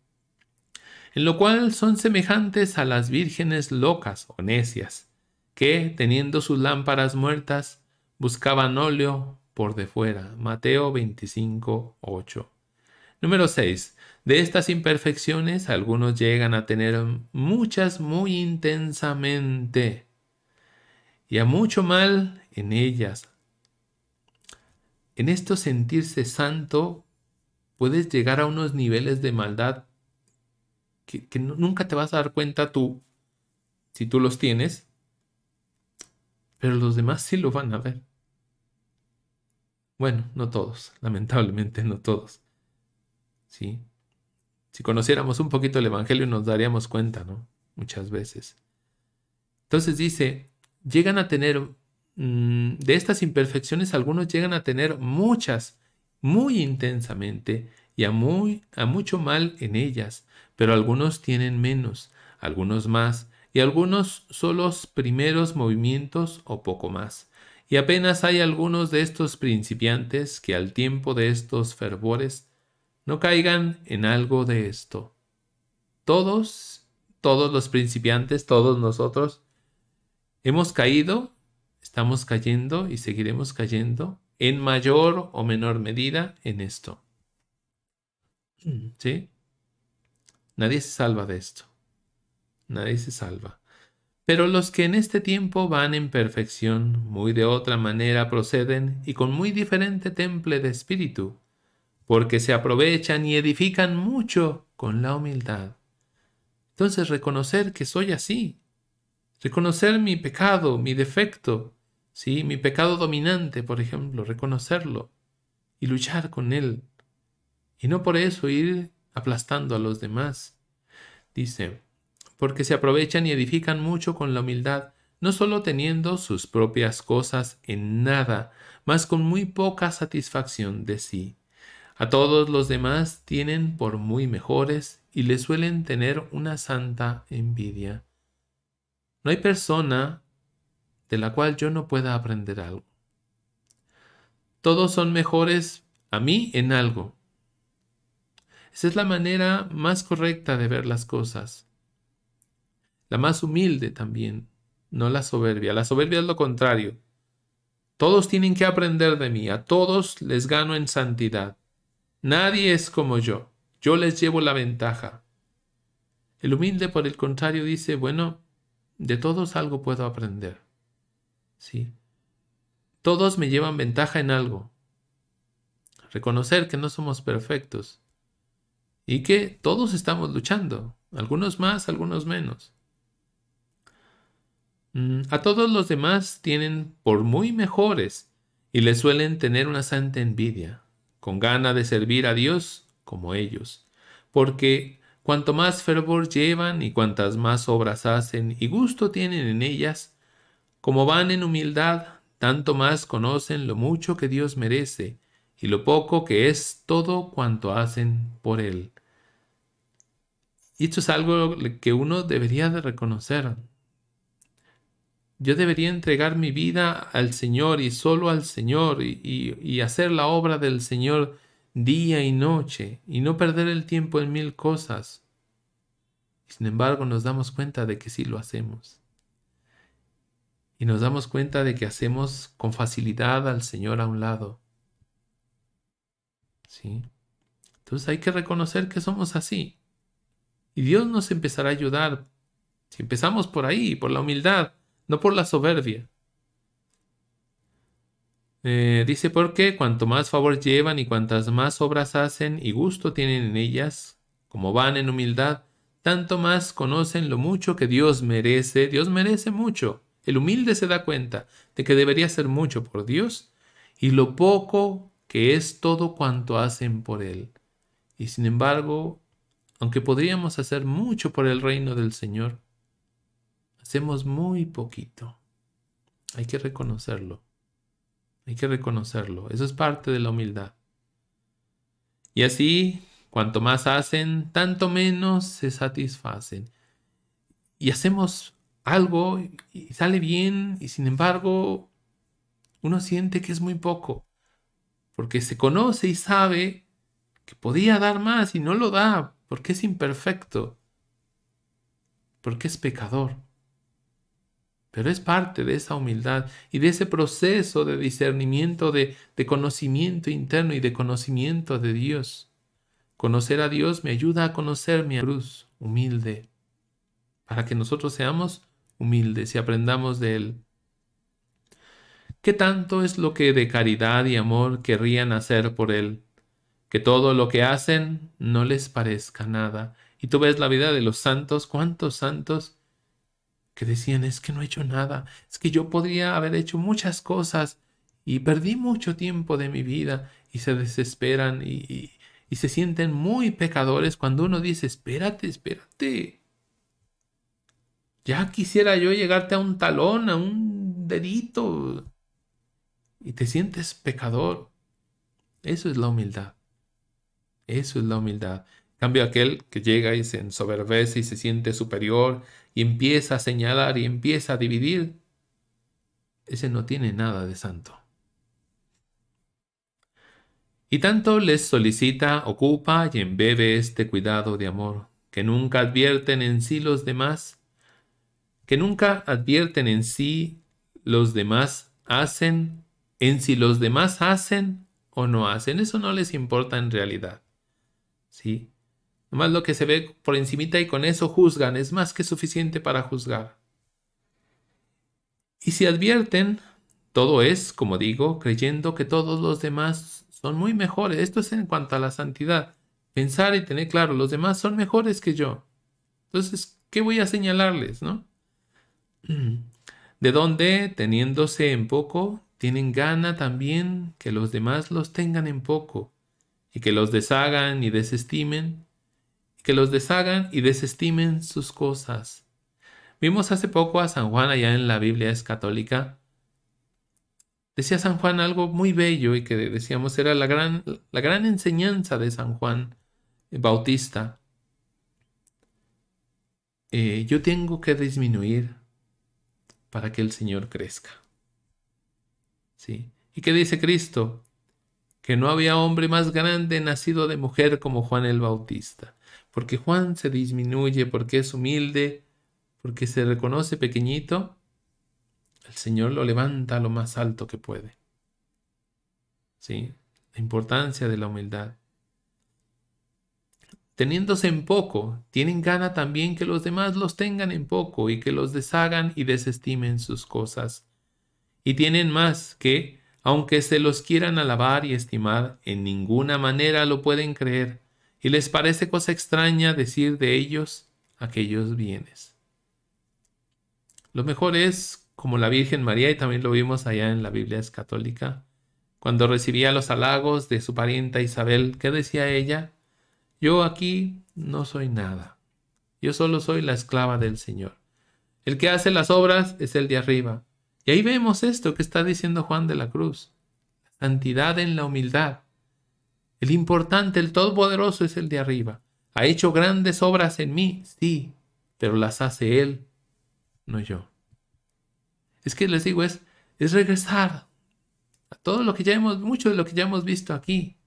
En lo cual son semejantes a las vírgenes locas o necias, que, teniendo sus lámparas muertas, buscaban óleo por de fuera. Mateo 25, 8. Número 6. De estas imperfecciones, algunos llegan a tener muchas muy intensamente y a mucho mal en ellas. En esto sentirse santo, puedes llegar a unos niveles de maldad que, nunca te vas a dar cuenta tú, si tú los tienes, pero los demás sí lo van a ver. Bueno, no todos, lamentablemente no todos. ¿Sí? Si conociéramos un poquito el Evangelio nos daríamos cuenta, ¿no? Muchas veces. Entonces dice, llegan a tener, mm, de estas imperfecciones algunos llegan a tener muchas, muy intensamente, y a, muy, a mucho mal en ellas, pero algunos tienen menos, algunos más, y algunos solo primeros movimientos o poco más. Y apenas hay algunos de estos principiantes que al tiempo de estos fervores no caigan en algo de esto. Todos, todos los principiantes, todos nosotros, hemos caído, estamos cayendo y seguiremos cayendo en mayor o menor medida en esto. ¿Sí? Nadie se salva de esto. Nadie se salva. Pero los que en este tiempo van en perfección, muy de otra manera proceden y con muy diferente temple de espíritu, porque se aprovechan y edifican mucho con la humildad. Entonces reconocer que soy así, reconocer mi pecado, mi defecto, ¿sí? mi pecado dominante, por ejemplo, reconocerlo y luchar con él. Y no por eso ir aplastando a los demás. Dice, porque se aprovechan y edifican mucho con la humildad, no solo teniendo sus propias cosas en nada, mas con muy poca satisfacción de sí. A todos los demás tienen por muy mejores y le suelen tener una santa envidia. No hay persona de la cual yo no pueda aprender algo. Todos son mejores a mí en algo. Esa es la manera más correcta de ver las cosas. La más humilde también, no la soberbia. La soberbia es lo contrario. Todos tienen que aprender de mí, a todos les gano en santidad. Nadie es como yo, yo les llevo la ventaja. El humilde, por el contrario, dice, bueno, de todos algo puedo aprender. Sí. Todos me llevan ventaja en algo. Reconocer que no somos perfectos y que todos estamos luchando, algunos más, algunos menos. Mm, a todos los demás tienen por muy mejores y les suelen tener una santa envidia con gana de servir a Dios como ellos, porque cuanto más fervor llevan y cuantas más obras hacen y gusto tienen en ellas, como van en humildad, tanto más conocen lo mucho que Dios merece y lo poco que es todo cuanto hacen por Él. Y esto es algo que uno debería de reconocer. Yo debería entregar mi vida al Señor y solo al Señor y, hacer la obra del Señor día y noche y no perder el tiempo en mil cosas. Sin embargo, nos damos cuenta de que sí lo hacemos. Y nos damos cuenta de que hacemos con facilidad al Señor a un lado. ¿Sí? Entonces hay que reconocer que somos así. Y Dios nos empezará a ayudar. Si empezamos por ahí, por la humildad, no por la soberbia. Eh, dice porque cuanto más favor llevan y cuantas más obras hacen y gusto tienen en ellas, como van en humildad, tanto más conocen lo mucho que Dios merece. Dios merece mucho. El humilde se da cuenta de que debería hacer mucho por Dios y lo poco que es todo cuanto hacen por Él. Y sin embargo, aunque podríamos hacer mucho por el reino del Señor, Hacemos muy poquito. Hay que reconocerlo. Hay que reconocerlo. Eso es parte de la humildad. Y así, cuanto más hacen, tanto menos se satisfacen. Y hacemos algo y sale bien y sin embargo uno siente que es muy poco. Porque se conoce y sabe que podía dar más y no lo da porque es imperfecto. Porque es pecador. Pero es parte de esa humildad y de ese proceso de discernimiento, de, conocimiento interno y de conocimiento de Dios. Conocer a Dios me ayuda a conocer mi cruz humilde, para que nosotros seamos humildes y aprendamos de Él. ¿Qué tanto es lo que de caridad y amor querrían hacer por Él? Que todo lo que hacen no les parezca nada. Y tú ves la vida de los santos, cuántos santos que decían, es que no he hecho nada, es que yo podría haber hecho muchas cosas y perdí mucho tiempo de mi vida y se desesperan y, se sienten muy pecadores cuando uno dice, espérate, espérate. Ya quisiera yo llegarte a un talón, a un dedito. Y te sientes pecador. Eso es la humildad. Eso es la humildad. cambio aquel que llega y se ensoberbece y se siente superior empieza a señalar y empieza a dividir, ese no tiene nada de santo. Y tanto les solicita, ocupa y embebe este cuidado de amor, que nunca advierten en sí los demás, que nunca advierten en sí los demás hacen, en si los demás hacen o no hacen, eso no les importa en realidad. ¿Sí? Nomás lo que se ve por encimita y con eso juzgan, es más que suficiente para juzgar. Y si advierten, todo es, como digo, creyendo que todos los demás son muy mejores. Esto es en cuanto a la santidad. Pensar y tener claro, los demás son mejores que yo. Entonces, ¿qué voy a señalarles, no? De donde, teniéndose en poco, tienen gana también que los demás los tengan en poco, y que los deshagan y desestimen, que los deshagan y desestimen sus cosas. Vimos hace poco a San Juan allá en la Biblia es católica. Decía San Juan algo muy bello y que decíamos era la gran, la gran enseñanza de San Juan Bautista. Eh, yo tengo que disminuir para que el Señor crezca. ¿Sí? ¿Y qué dice Cristo? Que no había hombre más grande nacido de mujer como Juan el Bautista porque Juan se disminuye, porque es humilde, porque se reconoce pequeñito, el Señor lo levanta a lo más alto que puede. ¿Sí? La importancia de la humildad. Teniéndose en poco, tienen gana también que los demás los tengan en poco y que los deshagan y desestimen sus cosas. Y tienen más que, aunque se los quieran alabar y estimar, en ninguna manera lo pueden creer y les parece cosa extraña decir de ellos aquellos bienes. Lo mejor es, como la Virgen María, y también lo vimos allá en la Biblia es católica, cuando recibía los halagos de su parienta Isabel, ¿qué decía ella? Yo aquí no soy nada. Yo solo soy la esclava del Señor. El que hace las obras es el de arriba. Y ahí vemos esto que está diciendo Juan de la Cruz. Santidad en la humildad. El importante, el todopoderoso es el de arriba. Ha hecho grandes obras en mí, sí, pero las hace Él, no yo. Es que les digo, es, es regresar a todo lo que ya hemos, mucho de lo que ya hemos visto aquí.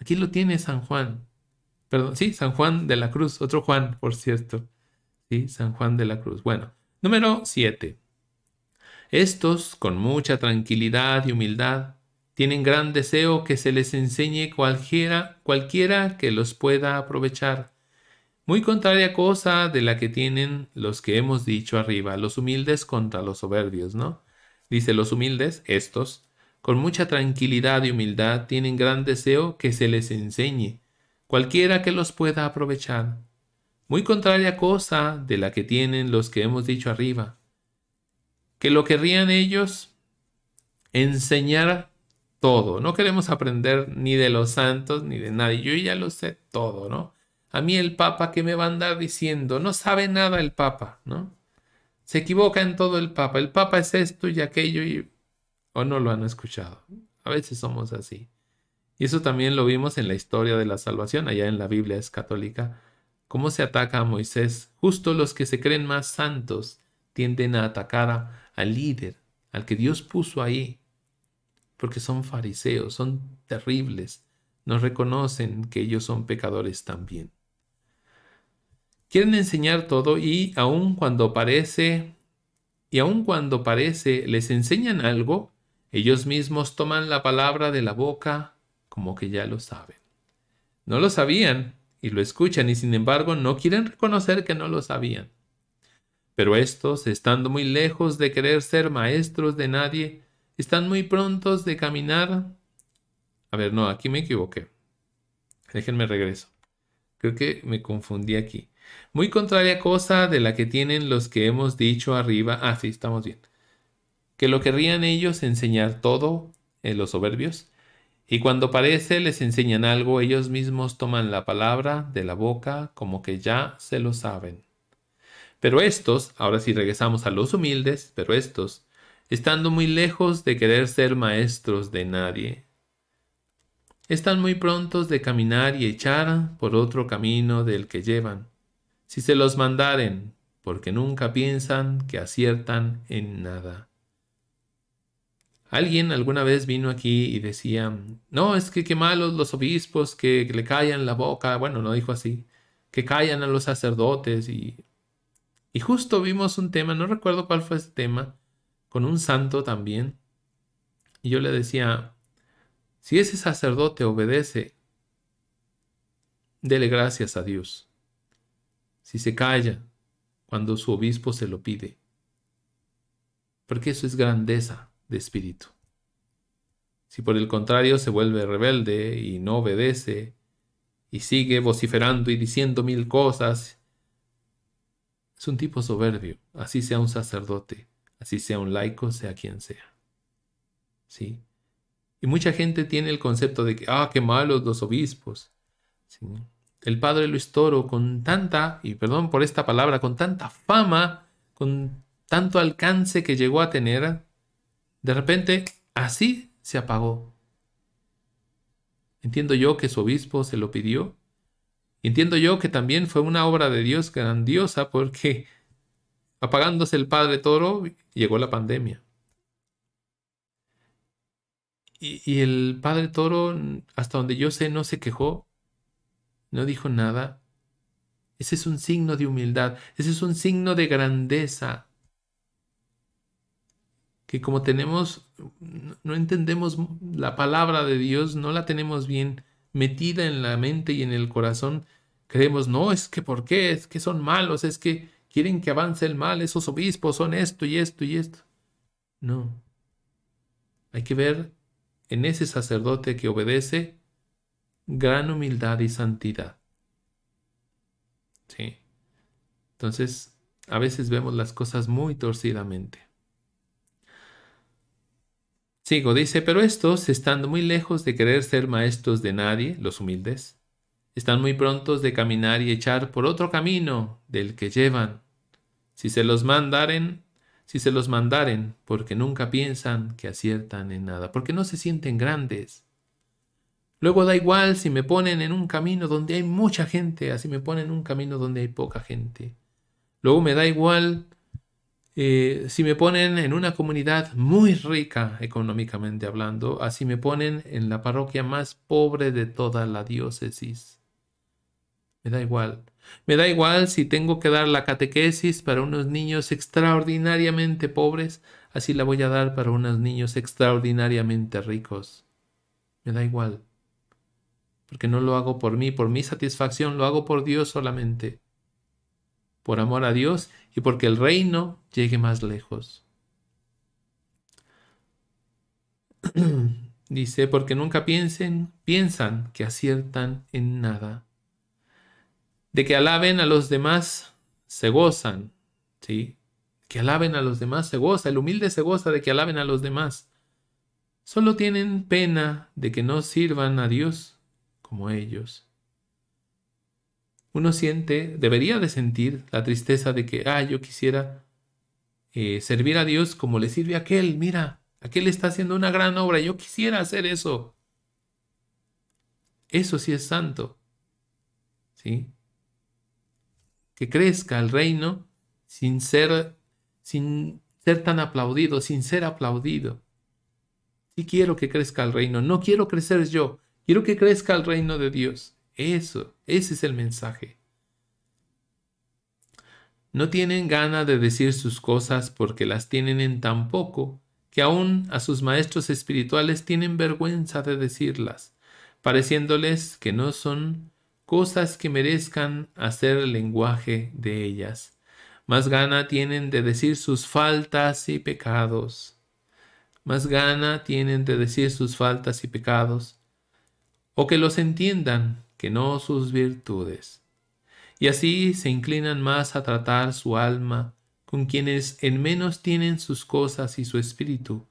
Aquí lo tiene San Juan. Perdón, sí, San Juan de la Cruz, otro Juan, por cierto. Sí, San Juan de la Cruz. Bueno, número 7. Estos, con mucha tranquilidad y humildad, tienen gran deseo que se les enseñe cualquiera, cualquiera que los pueda aprovechar. Muy contraria cosa de la que tienen los que hemos dicho arriba, los humildes contra los soberbios, ¿no? Dice los humildes, estos, con mucha tranquilidad y humildad, tienen gran deseo que se les enseñe, cualquiera que los pueda aprovechar. Muy contraria cosa de la que tienen los que hemos dicho arriba, que lo querrían ellos enseñar todo. No queremos aprender ni de los santos ni de nadie. Yo ya lo sé todo, ¿no? A mí el Papa, ¿qué me va a andar diciendo? No sabe nada el Papa, ¿no? Se equivoca en todo el Papa. El Papa es esto y aquello y... o no lo han escuchado. A veces somos así. Y eso también lo vimos en la historia de la salvación, allá en la Biblia es católica. Cómo se ataca a Moisés. Justo los que se creen más santos tienden a atacar al líder, al que Dios puso ahí, porque son fariseos, son terribles, no reconocen que ellos son pecadores también. Quieren enseñar todo y aun cuando parece, y aun cuando parece les enseñan algo, ellos mismos toman la palabra de la boca como que ya lo saben. No lo sabían y lo escuchan y sin embargo no quieren reconocer que no lo sabían. Pero estos, estando muy lejos de querer ser maestros de nadie, están muy prontos de caminar. A ver, no, aquí me equivoqué. Déjenme regreso. Creo que me confundí aquí. Muy contraria cosa de la que tienen los que hemos dicho arriba. Ah, sí, estamos bien. Que lo querrían ellos enseñar todo, en eh, los soberbios. Y cuando parece les enseñan algo, ellos mismos toman la palabra de la boca como que ya se lo saben. Pero estos, ahora sí regresamos a los humildes, pero estos, estando muy lejos de querer ser maestros de nadie. Están muy prontos de caminar y echar por otro camino del que llevan, si se los mandaren, porque nunca piensan que aciertan en nada. Alguien alguna vez vino aquí y decía, no, es que qué malos los obispos que le callan la boca, bueno, no dijo así, que callan a los sacerdotes y... Y justo vimos un tema, no recuerdo cuál fue ese tema, con un santo también. Y yo le decía, si ese sacerdote obedece, dele gracias a Dios. Si se calla cuando su obispo se lo pide. Porque eso es grandeza de espíritu. Si por el contrario se vuelve rebelde y no obedece, y sigue vociferando y diciendo mil cosas, es un tipo soberbio, así sea un sacerdote así sea un laico, sea quien sea. ¿Sí? Y mucha gente tiene el concepto de que, ah, qué malos los obispos. El padre Luis Toro, con tanta, y perdón por esta palabra, con tanta fama, con tanto alcance que llegó a tener, de repente así se apagó. Entiendo yo que su obispo se lo pidió. Entiendo yo que también fue una obra de Dios grandiosa porque Apagándose el padre toro, llegó la pandemia. Y, el padre toro, hasta donde yo sé, no se quejó, no dijo nada. Ese es un signo de humildad, ese es un signo de grandeza. Que como tenemos, no entendemos la palabra de Dios, no la tenemos bien metida en la mente y en el corazón, creemos, no, es que por qué, es que son malos, es que Quieren que avance el mal, esos obispos son esto y esto y esto. No. Hay que ver en ese sacerdote que obedece gran humildad y santidad. Sí. Entonces, a veces vemos las cosas muy torcidamente. Sigo, dice, pero estos, estando muy lejos de querer ser maestros de nadie, los humildes, están muy prontos de caminar y echar por otro camino del que llevan. Si se los mandaren, si se los mandaren, porque nunca piensan que aciertan en nada, porque no se sienten grandes. Luego da igual si me ponen en un camino donde hay mucha gente, así me ponen en un camino donde hay poca gente. Luego me da igual eh, si me ponen en una comunidad muy rica económicamente hablando, así me ponen en la parroquia más pobre de toda la diócesis. Me da igual. Me da igual si tengo que dar la catequesis para unos niños extraordinariamente pobres, así la voy a dar para unos niños extraordinariamente ricos. Me da igual. Porque no lo hago por mí, por mi satisfacción, lo hago por Dios solamente. Por amor a Dios y porque el reino llegue más lejos. Dice, porque nunca piensen, piensan que aciertan en nada de que alaben a los demás, se gozan, ¿sí? Que alaben a los demás, se goza, el humilde se goza de que alaben a los demás. Solo tienen pena de que no sirvan a Dios como ellos. Uno siente, debería de sentir la tristeza de que, ah, yo quisiera eh, servir a Dios como le sirve a aquel, mira, aquel está haciendo una gran obra, yo quisiera hacer eso. Eso sí es santo. ¿Sí? que crezca el reino sin ser, sin ser tan aplaudido, sin ser aplaudido. si quiero que crezca el reino, no quiero crecer yo, quiero que crezca el reino de Dios. Eso, ese es el mensaje. No tienen gana de decir sus cosas porque las tienen en tan poco que aún a sus maestros espirituales tienen vergüenza de decirlas, pareciéndoles que no son cosas que merezcan hacer lenguaje de ellas. Más gana tienen de decir sus faltas y pecados. Más gana tienen de decir sus faltas y pecados. O que los entiendan que no sus virtudes. Y así se inclinan más a tratar su alma con quienes en menos tienen sus cosas y su espíritu,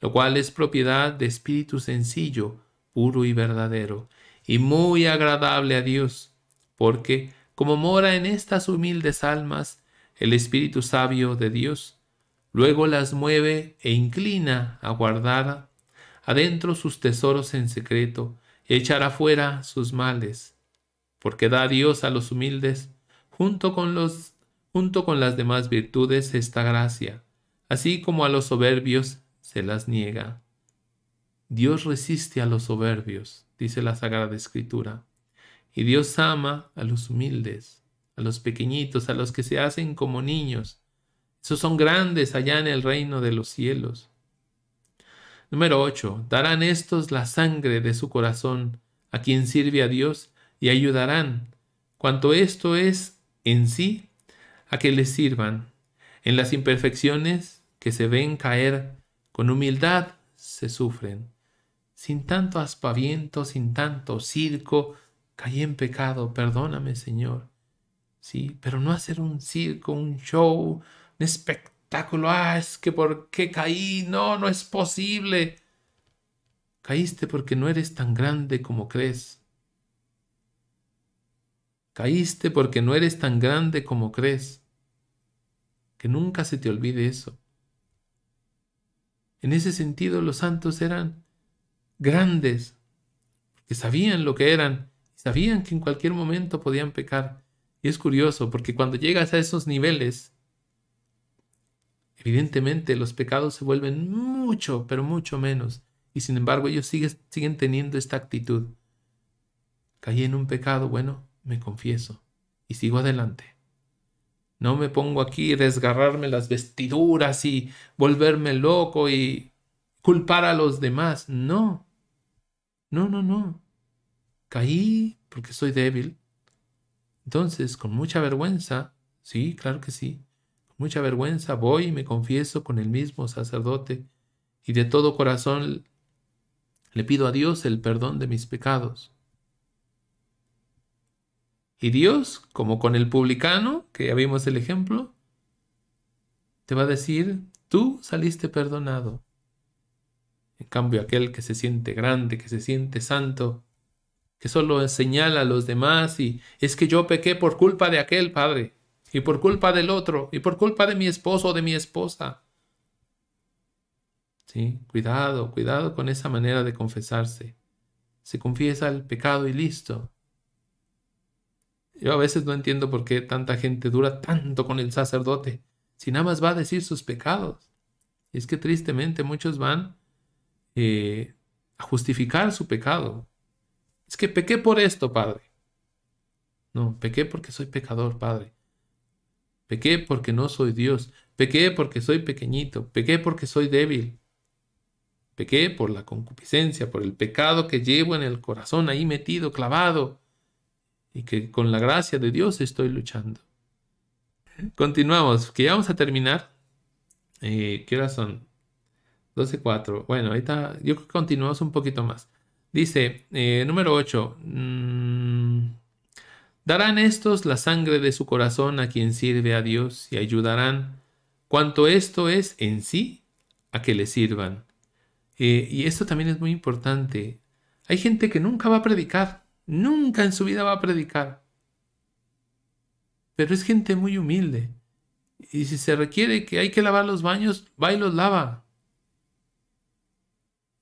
lo cual es propiedad de espíritu sencillo, puro y verdadero, y muy agradable a Dios, porque como mora en estas humildes almas el Espíritu Sabio de Dios, luego las mueve e inclina a guardar adentro sus tesoros en secreto y echar afuera sus males, porque da Dios a los humildes, junto con, los, junto con las demás virtudes, esta gracia, así como a los soberbios se las niega. Dios resiste a los soberbios, dice la Sagrada Escritura. Y Dios ama a los humildes, a los pequeñitos, a los que se hacen como niños. Esos son grandes allá en el reino de los cielos. Número 8. Darán estos la sangre de su corazón a quien sirve a Dios y ayudarán, cuanto esto es en sí, a que les sirvan. En las imperfecciones que se ven caer, con humildad se sufren sin tanto aspaviento, sin tanto circo. Caí en pecado, perdóname, Señor. Sí, pero no hacer un circo, un show, un espectáculo. Ah, es que por qué caí. No, no es posible. Caíste porque no eres tan grande como crees. Caíste porque no eres tan grande como crees. Que nunca se te olvide eso. En ese sentido los santos eran grandes, que sabían lo que eran, sabían que en cualquier momento podían pecar. Y es curioso, porque cuando llegas a esos niveles, evidentemente los pecados se vuelven mucho, pero mucho menos. Y sin embargo ellos siguen teniendo esta actitud. Caí en un pecado, bueno, me confieso y sigo adelante. No me pongo aquí a desgarrarme las vestiduras y volverme loco y culpar a los demás. No, no, no, no. Caí porque soy débil. Entonces, con mucha vergüenza, sí, claro que sí, con mucha vergüenza voy y me confieso con el mismo sacerdote y de todo corazón le pido a Dios el perdón de mis pecados. Y Dios, como con el publicano, que ya vimos el ejemplo, te va a decir, tú saliste perdonado, en cambio, aquel que se siente grande, que se siente santo, que solo señala a los demás y es que yo pequé por culpa de aquel padre, y por culpa del otro, y por culpa de mi esposo o de mi esposa. Sí, cuidado, cuidado con esa manera de confesarse. Se confiesa el pecado y listo. Yo a veces no entiendo por qué tanta gente dura tanto con el sacerdote, si nada más va a decir sus pecados. Y es que tristemente muchos van eh, a justificar su pecado. Es que pequé por esto, Padre. No, pequé porque soy pecador, Padre. Pequé porque no soy Dios. Pequé porque soy pequeñito. Pequé porque soy débil. Pequé por la concupiscencia, por el pecado que llevo en el corazón ahí metido, clavado, y que con la gracia de Dios estoy luchando. Continuamos, que ya vamos a terminar. Eh, ¿Qué horas son? 12.4. Bueno, ahí está. yo creo que continuamos un poquito más. Dice, eh, número 8. Mm, darán estos la sangre de su corazón a quien sirve a Dios y ayudarán cuanto esto es en sí a que le sirvan. Eh, y esto también es muy importante. Hay gente que nunca va a predicar, nunca en su vida va a predicar. Pero es gente muy humilde. Y si se requiere que hay que lavar los baños, va y los lava.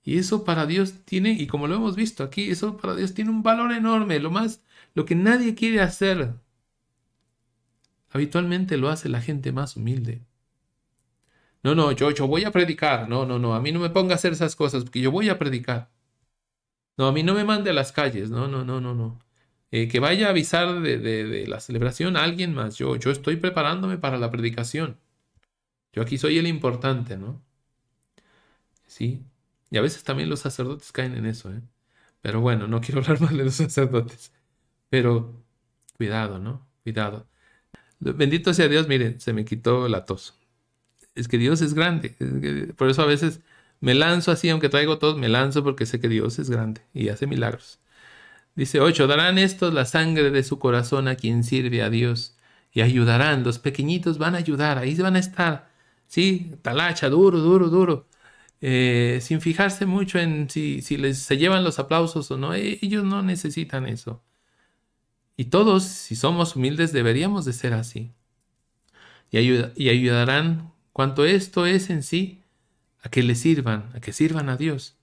Y eso para Dios tiene, y como lo hemos visto aquí, eso para Dios tiene un valor enorme, lo más, lo que nadie quiere hacer. Habitualmente lo hace la gente más humilde. No, no, yo, yo voy a predicar. No, no, no, a mí no me ponga a hacer esas cosas, porque yo voy a predicar. No, a mí no me mande a las calles. No, no, no, no, no. Eh, que vaya a avisar de, de, la celebración a alguien más. Yo, yo estoy preparándome para la predicación. Yo aquí soy el importante, ¿no? Sí, y a veces también los sacerdotes caen en eso, ¿eh? Pero bueno, no quiero hablar mal de los sacerdotes. Pero cuidado, ¿no? Cuidado. Bendito sea Dios, miren, se me quitó la tos. Es que Dios es grande. por eso a veces me lanzo así, aunque traigo tos, me lanzo porque sé que Dios es grande y hace milagros. Dice 8, darán estos la sangre de su corazón a quien sirve a Dios y ayudarán. Los pequeñitos van a ayudar, ahí van a estar. Sí, talacha, duro, duro, duro. Eh, sin fijarse mucho en si, les, se llevan los aplausos o no. E, ellos no necesitan eso. Y todos, si somos humildes, deberíamos de ser así. Y, ayudarán cuanto esto es en sí a que le sirvan, a que sirvan a Dios.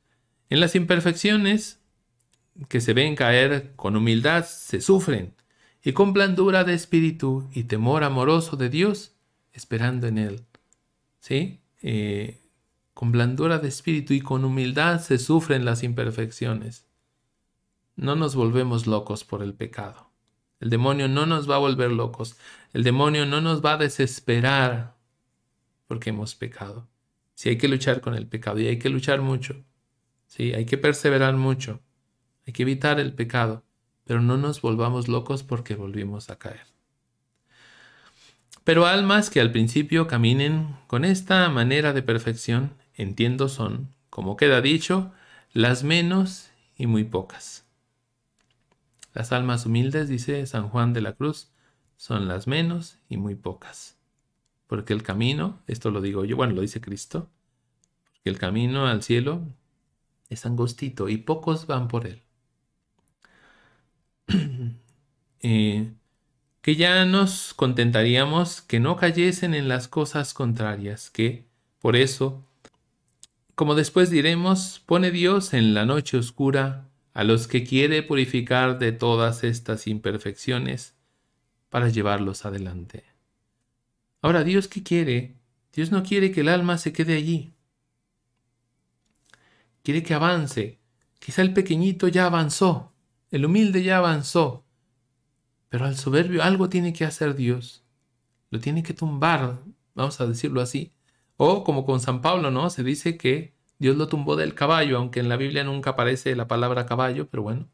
En las imperfecciones que se ven caer con humildad, se sufren, y con blandura de espíritu y temor amoroso de Dios, esperando en Él. ¿Sí? Eh, con blandura de espíritu y con humildad se sufren las imperfecciones. No nos volvemos locos por el pecado. El demonio no nos va a volver locos. El demonio no nos va a desesperar porque hemos pecado. Si hay que luchar con el pecado y hay que luchar mucho. Sí, hay que perseverar mucho. Hay que evitar el pecado, pero no nos volvamos locos porque volvimos a caer. Pero almas que al principio caminen con esta manera de perfección entiendo son, como queda dicho, las menos y muy pocas. Las almas humildes, dice San Juan de la Cruz, son las menos y muy pocas. Porque el camino, esto lo digo yo, bueno, lo dice Cristo, porque el camino al cielo es angostito y pocos van por él. Eh, que ya nos contentaríamos que no cayesen en las cosas contrarias, que por eso como después diremos, pone Dios en la noche oscura a los que quiere purificar de todas estas imperfecciones para llevarlos adelante. Ahora, Dios qué quiere? Dios no quiere que el alma se quede allí. Quiere que avance. Quizá el pequeñito ya avanzó, el humilde ya avanzó, pero al soberbio algo tiene que hacer Dios. Lo tiene que tumbar, vamos a decirlo así, o como con San Pablo, ¿no? Se dice que Dios lo tumbó del caballo, aunque en la Biblia nunca aparece la palabra caballo, pero bueno.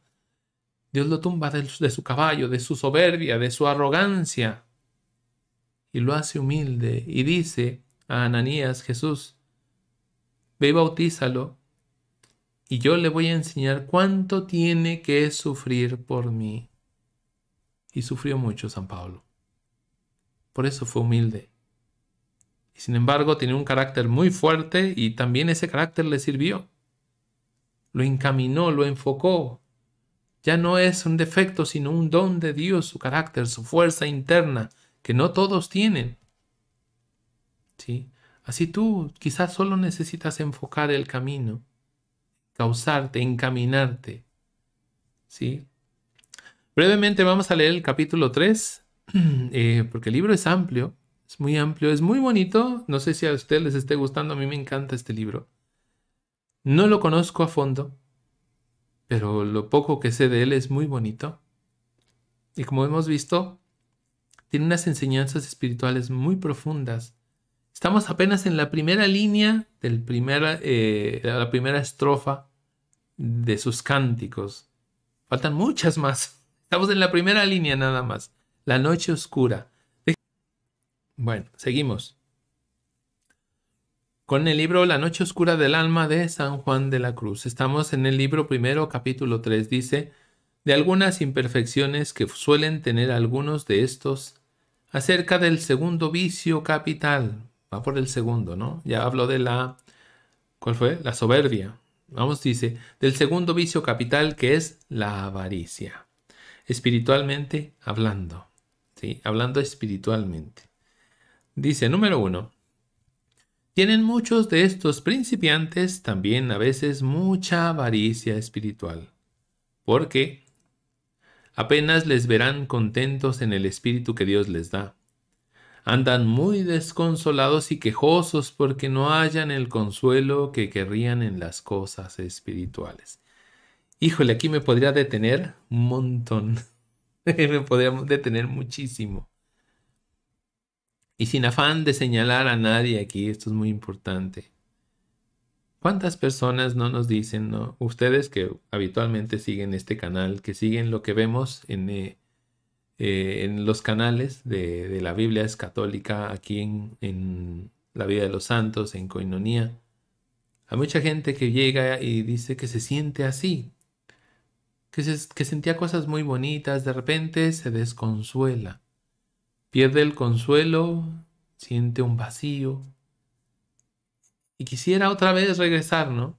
Dios lo tumba de, de su caballo, de su soberbia, de su arrogancia. Y lo hace humilde y dice a Ananías, Jesús, ve y bautízalo, y yo le voy a enseñar cuánto tiene que sufrir por mí. Y sufrió mucho San Pablo. Por eso fue humilde. Sin embargo, tiene un carácter muy fuerte y también ese carácter le sirvió. Lo encaminó, lo enfocó. Ya no es un defecto, sino un don de Dios, su carácter, su fuerza interna, que no todos tienen. ¿Sí? Así tú quizás solo necesitas enfocar el camino, causarte, encaminarte. ¿Sí? Brevemente vamos a leer el capítulo 3, eh, porque el libro es amplio, es muy amplio, es muy bonito. No sé si a usted les esté gustando, a mí me encanta este libro. No lo conozco a fondo, pero lo poco que sé de él es muy bonito. Y como hemos visto, tiene unas enseñanzas espirituales muy profundas. Estamos apenas en la primera línea del primer, eh, la primera estrofa de sus cánticos. Faltan muchas más. Estamos en la primera línea nada más. La noche oscura. Bueno, seguimos. Con el libro La Noche Oscura del Alma de San Juan de la Cruz. Estamos en el libro primero, capítulo 3. Dice, de algunas imperfecciones que suelen tener algunos de estos acerca del segundo vicio capital. Va por el segundo, ¿no? Ya habló de la... ¿Cuál fue? La soberbia. Vamos, dice, del segundo vicio capital que es la avaricia. Espiritualmente hablando. ¿sí? Hablando espiritualmente. Dice número uno. Tienen muchos de estos principiantes también a veces mucha avaricia espiritual, porque apenas les verán contentos en el espíritu que Dios les da. Andan muy desconsolados y quejosos porque no hallan el consuelo que querrían en las cosas espirituales. Híjole, aquí me podría detener un montón. me podría detener muchísimo. Y sin afán de señalar a nadie aquí, esto es muy importante. ¿Cuántas personas no nos dicen, ustedes que habitualmente siguen este canal, que siguen lo que vemos en, eh, eh, en los canales de, la Biblia es católica, aquí en, en la vida de los santos, en Coinonía? Hay mucha gente que llega y dice que se siente así, que, se, que, sentía cosas muy bonitas, de repente se desconsuela. Pierde el consuelo, siente un vacío. Y quisiera otra vez regresar, ¿no?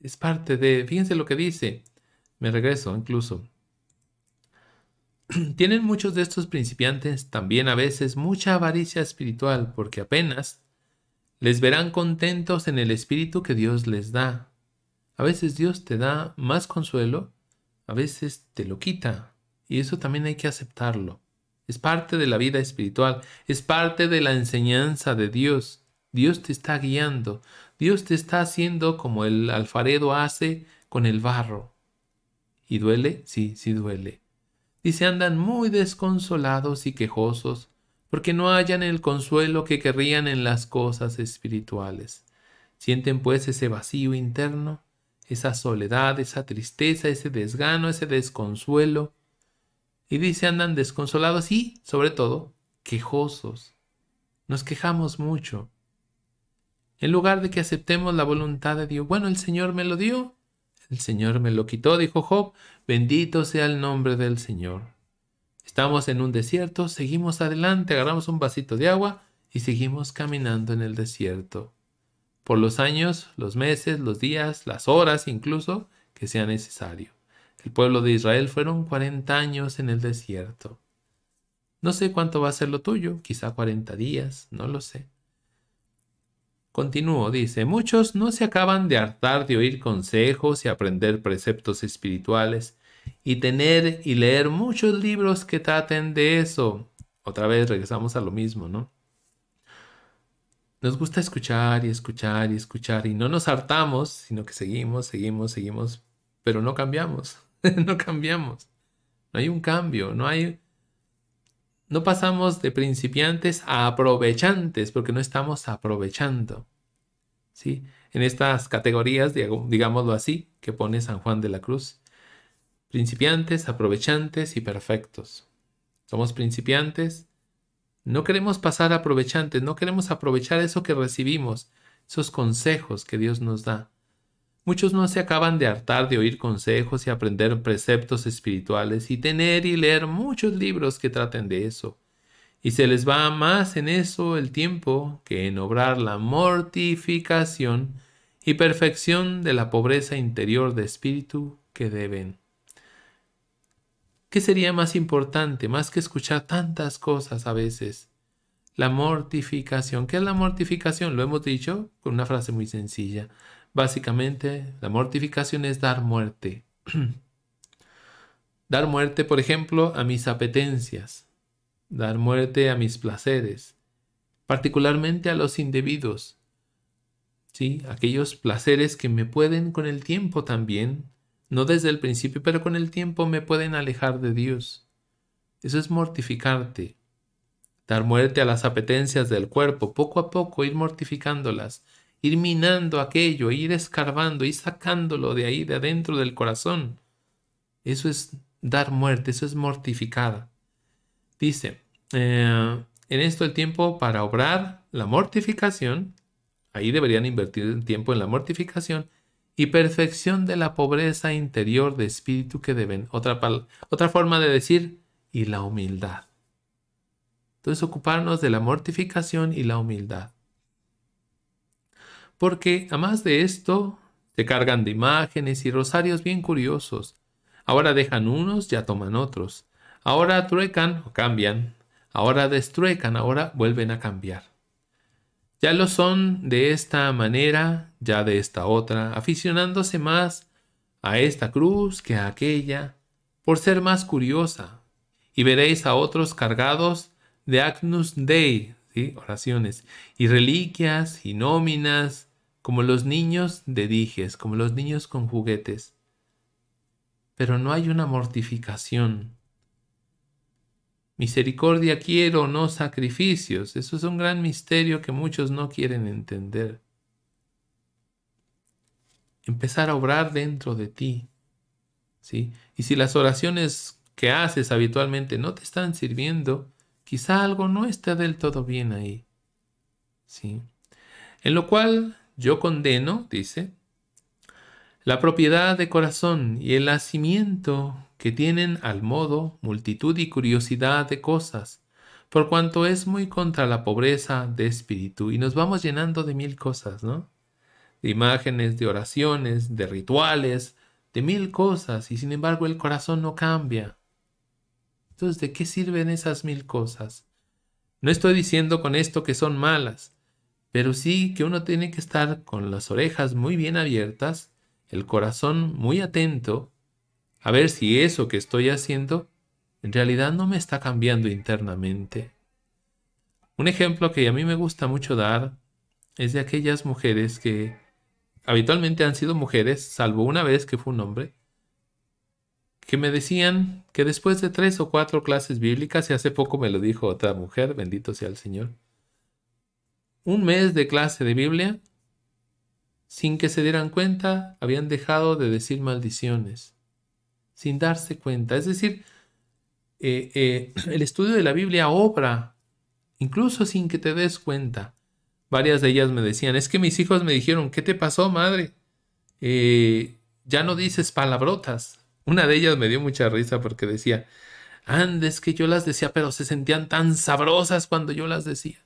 Es parte de, fíjense lo que dice, me regreso incluso. Tienen muchos de estos principiantes también a veces mucha avaricia espiritual porque apenas les verán contentos en el espíritu que Dios les da. A veces Dios te da más consuelo, a veces te lo quita y eso también hay que aceptarlo es parte de la vida espiritual, es parte de la enseñanza de Dios. Dios te está guiando, Dios te está haciendo como el alfaredo hace con el barro. ¿Y duele? Sí, sí duele. Dice, andan muy desconsolados y quejosos, porque no hallan el consuelo que querrían en las cosas espirituales. Sienten pues ese vacío interno, esa soledad, esa tristeza, ese desgano, ese desconsuelo, y dice, andan desconsolados y, sobre todo, quejosos. Nos quejamos mucho. En lugar de que aceptemos la voluntad de Dios, bueno, el Señor me lo dio, el Señor me lo quitó, dijo Job, bendito sea el nombre del Señor. Estamos en un desierto, seguimos adelante, agarramos un vasito de agua y seguimos caminando en el desierto. Por los años, los meses, los días, las horas incluso que sea necesario. El pueblo de Israel fueron 40 años en el desierto. No sé cuánto va a ser lo tuyo, quizá 40 días, no lo sé. Continúo, dice, muchos no se acaban de hartar de oír consejos y aprender preceptos espirituales y tener y leer muchos libros que traten de eso. Otra vez regresamos a lo mismo, ¿no? Nos gusta escuchar y escuchar y escuchar y no nos hartamos, sino que seguimos, seguimos, seguimos, pero no cambiamos. no cambiamos. No hay un cambio, no hay... No pasamos de principiantes a aprovechantes porque no estamos aprovechando. ¿Sí? En estas categorías, digámoslo así, que pone San Juan de la Cruz. Principiantes, aprovechantes y perfectos. Somos principiantes. No queremos pasar aprovechantes, no queremos aprovechar eso que recibimos, esos consejos que Dios nos da. Muchos no se acaban de hartar de oír consejos y aprender preceptos espirituales y tener y leer muchos libros que traten de eso. Y se les va más en eso el tiempo que en obrar la mortificación y perfección de la pobreza interior de espíritu que deben. ¿Qué sería más importante, más que escuchar tantas cosas a veces? La mortificación. ¿Qué es la mortificación? Lo hemos dicho con una frase muy sencilla. Básicamente, la mortificación es dar muerte. dar muerte, por ejemplo, a mis apetencias, dar muerte a mis placeres, particularmente a los indebidos, ¿sí? aquellos placeres que me pueden con el tiempo también, no desde el principio, pero con el tiempo me pueden alejar de Dios. Eso es mortificarte, dar muerte a las apetencias del cuerpo, poco a poco ir mortificándolas ir minando aquello, ir escarbando, ir sacándolo de ahí, de adentro del corazón. Eso es dar muerte, eso es mortificar. Dice, eh, en esto el tiempo para obrar la mortificación, ahí deberían invertir el tiempo en la mortificación, y perfección de la pobreza interior de espíritu que deben. Otra, otra forma de decir, y la humildad. Entonces ocuparnos de la mortificación y la humildad porque además de esto, se cargan de imágenes y rosarios bien curiosos. Ahora dejan unos, ya toman otros. Ahora truecan o cambian. Ahora destruecan, ahora vuelven a cambiar. Ya lo son de esta manera, ya de esta otra, aficionándose más a esta cruz que a aquella, por ser más curiosa. Y veréis a otros cargados de Agnus Dei, oraciones, y reliquias, y nóminas, como los niños de dijes, como los niños con juguetes. Pero no hay una mortificación. Misericordia quiero, no sacrificios. Eso es un gran misterio que muchos no quieren entender. Empezar a obrar dentro de ti. ¿sí? Y si las oraciones que haces habitualmente no te están sirviendo, quizá algo no está del todo bien ahí. ¿sí? En lo cual yo condeno, dice, la propiedad de corazón y el nacimiento que tienen al modo multitud y curiosidad de cosas, por cuanto es muy contra la pobreza de espíritu. Y nos vamos llenando de mil cosas, ¿no? De imágenes, de oraciones, de rituales, de mil cosas, y sin embargo el corazón no cambia. Entonces, ¿de qué sirven esas mil cosas? No estoy diciendo con esto que son malas, pero sí que uno tiene que estar con las orejas muy bien abiertas, el corazón muy atento, a ver si eso que estoy haciendo en realidad no me está cambiando internamente. Un ejemplo que a mí me gusta mucho dar es de aquellas mujeres que habitualmente han sido mujeres, salvo una vez que fue un hombre, que me decían que después de tres o cuatro clases bíblicas, y hace poco me lo dijo otra mujer, bendito sea el Señor, un mes de clase de Biblia, sin que se dieran cuenta, habían dejado de decir maldiciones, sin darse cuenta. Es decir, eh, eh, el estudio de la Biblia obra, incluso sin que te des cuenta. Varias de ellas me decían, es que mis hijos me dijeron, ¿qué te pasó, madre? Eh, ya no dices palabrotas. Una de ellas me dio mucha risa porque decía, antes que yo las decía, pero se sentían tan sabrosas cuando yo las decía.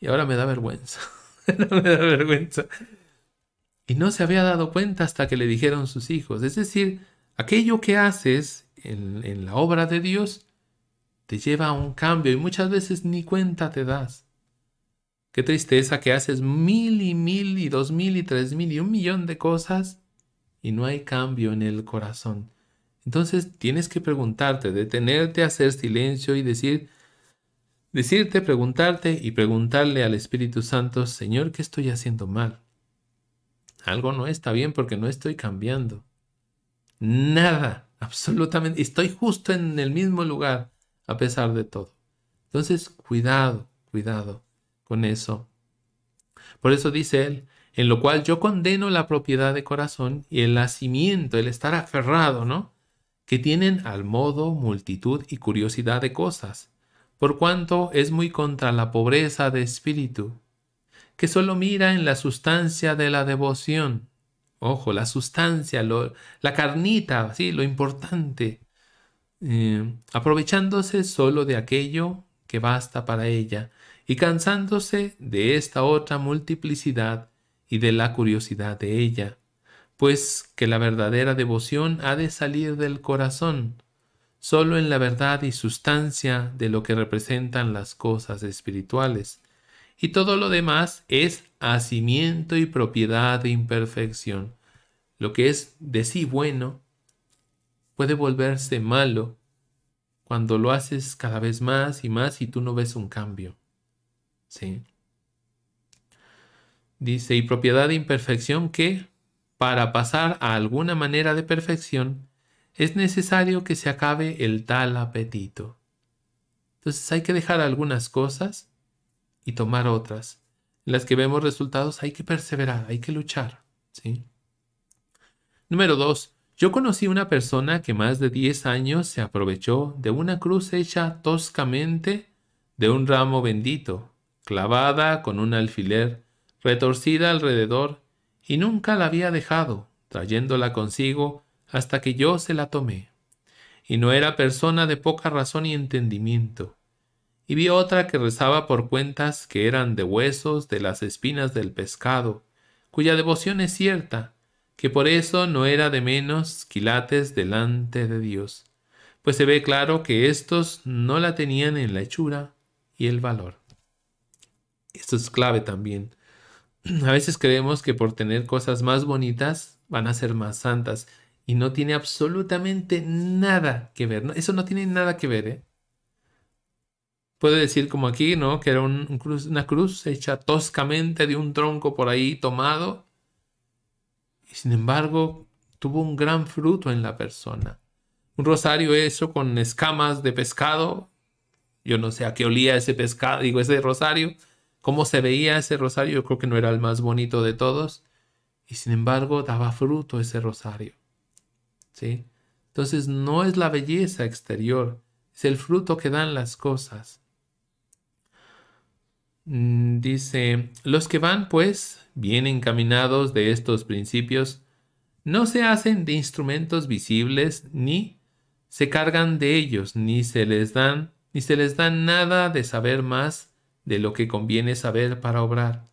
Y ahora me da vergüenza. me da vergüenza. Y no se había dado cuenta hasta que le dijeron sus hijos. Es decir, aquello que haces en, en la obra de Dios te lleva a un cambio y muchas veces ni cuenta te das. Qué tristeza que haces mil y mil y dos mil y tres mil y un millón de cosas y no hay cambio en el corazón. Entonces tienes que preguntarte, detenerte, hacer silencio y decir, Decirte, preguntarte y preguntarle al Espíritu Santo, Señor, ¿qué estoy haciendo mal? Algo no está bien porque no estoy cambiando. Nada, absolutamente. Estoy justo en el mismo lugar a pesar de todo. Entonces, cuidado, cuidado con eso. Por eso dice él, en lo cual yo condeno la propiedad de corazón y el nacimiento, el estar aferrado, ¿no? Que tienen al modo, multitud y curiosidad de cosas por cuanto es muy contra la pobreza de espíritu, que solo mira en la sustancia de la devoción. Ojo, la sustancia, la carnita, ¿sí? lo importante, eh, aprovechándose solo de aquello que basta para ella y cansándose de esta otra multiplicidad y de la curiosidad de ella, pues que la verdadera devoción ha de salir del corazón, solo en la verdad y sustancia de lo que representan las cosas espirituales, y todo lo demás es hacimiento y propiedad de imperfección. Lo que es de sí bueno puede volverse malo cuando lo haces cada vez más y más y tú no ves un cambio. ¿Sí? Dice, y propiedad de imperfección que, para pasar a alguna manera de perfección, es necesario que se acabe el tal apetito. Entonces hay que dejar algunas cosas y tomar otras. En las que vemos resultados hay que perseverar, hay que luchar. ¿sí? Número 2. Yo conocí una persona que más de 10 años se aprovechó de una cruz hecha toscamente de un ramo bendito, clavada con un alfiler, retorcida alrededor, y nunca la había dejado, trayéndola consigo hasta que yo se la tomé. Y no era persona de poca razón y entendimiento. Y vi otra que rezaba por cuentas que eran de huesos de las espinas del pescado, cuya devoción es cierta, que por eso no era de menos quilates delante de Dios, pues se ve claro que estos no la tenían en la hechura y el valor. Esto es clave también. A veces creemos que por tener cosas más bonitas van a ser más santas y no tiene absolutamente nada que ver. Eso no tiene nada que ver. ¿eh? Puede decir como aquí, ¿no? Que era un, cruz, una cruz hecha toscamente de un tronco por ahí tomado. Y sin embargo, tuvo un gran fruto en la persona. Un rosario eso con escamas de pescado. Yo no sé a qué olía ese pescado, digo, ese rosario. Cómo se veía ese rosario. Yo creo que no era el más bonito de todos. Y sin embargo, daba fruto ese rosario. Entonces no es la belleza exterior, es el fruto que dan las cosas. Mm, dice, los que van pues bien encaminados de estos principios, no se hacen de instrumentos visibles ni se cargan de ellos, ni se les dan, ni se les dan nada de saber más de lo que conviene saber para obrar,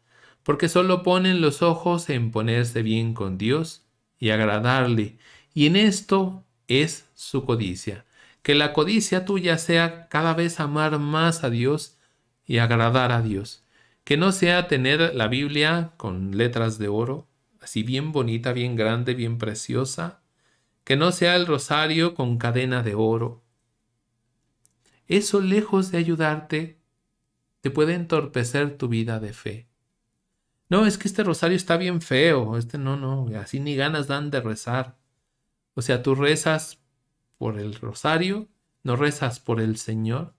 porque solo ponen los ojos en ponerse bien con Dios y agradarle, y en esto es su codicia. Que la codicia tuya sea cada vez amar más a Dios y agradar a Dios. Que no sea tener la Biblia con letras de oro, así bien bonita, bien grande, bien preciosa. Que no sea el rosario con cadena de oro. Eso lejos de ayudarte, te puede entorpecer tu vida de fe. No, es que este rosario está bien feo, este no, no, así ni ganas dan de rezar. O sea, tú rezas por el rosario, no rezas por el Señor.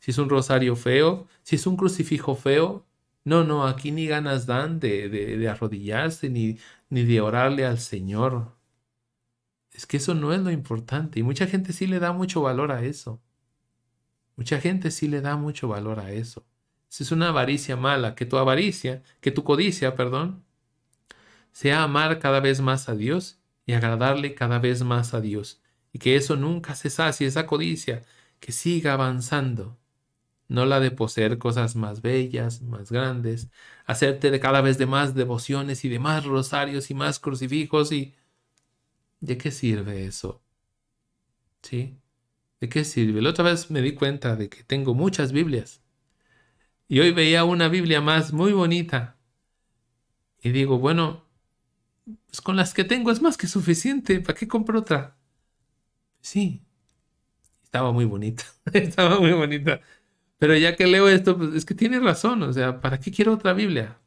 Si es un rosario feo, si es un crucifijo feo, no, no, aquí ni ganas dan de, arrodillarse ni, ni de orarle al Señor. Es que eso no es lo importante y mucha gente sí le da mucho valor a eso. Mucha gente sí le da mucho valor a eso. Si es una avaricia mala, que tu avaricia, que tu codicia, perdón, sea amar cada vez más a Dios y agradarle cada vez más a Dios, y que eso nunca se sacie, esa codicia, que siga avanzando, no la de poseer cosas más bellas, más grandes, hacerte de cada vez de más devociones y de más rosarios y más crucifijos y... ¿De qué sirve eso? ¿Sí? ¿De qué sirve? La otra vez me di cuenta de que tengo muchas Biblias. Y hoy veía una Biblia más muy bonita. Y digo, bueno, pues con las que tengo es más que suficiente. ¿Para qué compro otra? Sí. Estaba muy bonita. Estaba muy bonita. Pero ya que leo esto, pues es que tiene razón. O sea, ¿para qué quiero otra Biblia?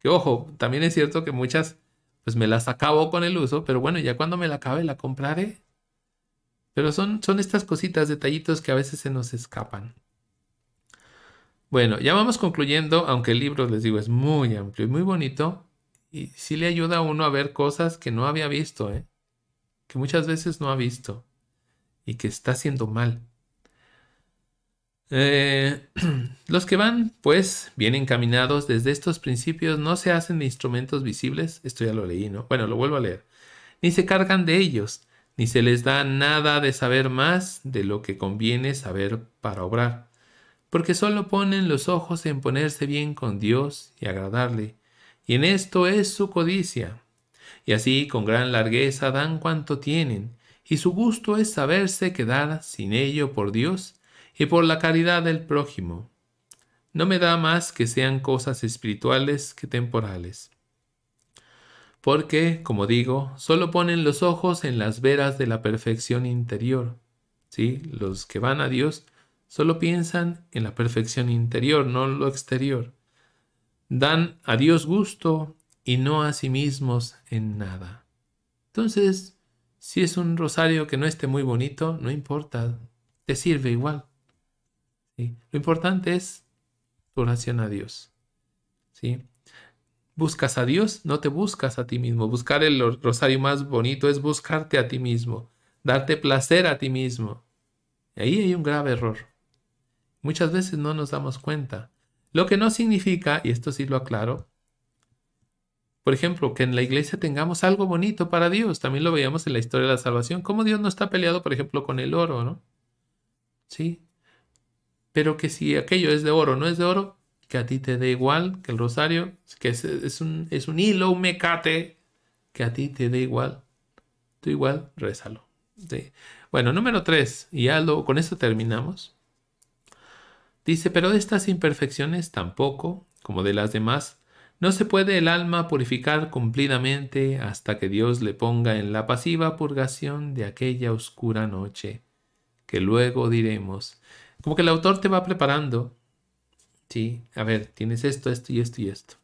Que ojo, también es cierto que muchas, pues me las acabo con el uso, pero bueno, ya cuando me la acabe la compraré. Pero son, son estas cositas, detallitos que a veces se nos escapan. Bueno, ya vamos concluyendo, aunque el libro, les digo, es muy amplio y muy bonito y sí le ayuda a uno a ver cosas que no había visto, ¿eh? que muchas veces no ha visto y que está haciendo mal. Eh, los que van, pues, bien encaminados desde estos principios no se hacen instrumentos visibles, esto ya lo leí, ¿no? Bueno, lo vuelvo a leer, ni se cargan de ellos, ni se les da nada de saber más de lo que conviene saber para obrar, porque solo ponen los ojos en ponerse bien con Dios y agradarle, y en esto es su codicia. Y así con gran largueza dan cuanto tienen, y su gusto es saberse quedar sin ello por Dios y por la caridad del prójimo. No me da más que sean cosas espirituales que temporales. Porque, como digo, solo ponen los ojos en las veras de la perfección interior. ¿Sí? Los que van a Dios solo piensan en la perfección interior, no en lo exterior dan a Dios gusto y no a sí mismos en nada. Entonces, si es un rosario que no esté muy bonito, no importa, te sirve igual. Lo importante es tu oración a Dios. Buscas a Dios, no te buscas a ti mismo. Buscar el rosario más bonito es buscarte a ti mismo, darte placer a ti mismo. Ahí hay un grave error. Muchas veces no nos damos cuenta lo que no significa, y esto sí lo aclaro, por ejemplo, que en la iglesia tengamos algo bonito para Dios. También lo veíamos en la historia de la salvación. Cómo Dios no está peleado, por ejemplo, con el oro, ¿no? Sí. Pero que si aquello es de oro, no es de oro, que a ti te dé igual que el rosario, que es, un, es un hilo, un mecate, que a ti te dé igual. Tú igual, rézalo. Sí. Bueno, número tres, y ya con esto terminamos. Dice, pero de estas imperfecciones tampoco, como de las demás, no se puede el alma purificar cumplidamente hasta que Dios le ponga en la pasiva purgación de aquella oscura noche, que luego diremos. Como que el autor te va preparando. Sí, a ver, tienes esto, esto y esto y esto.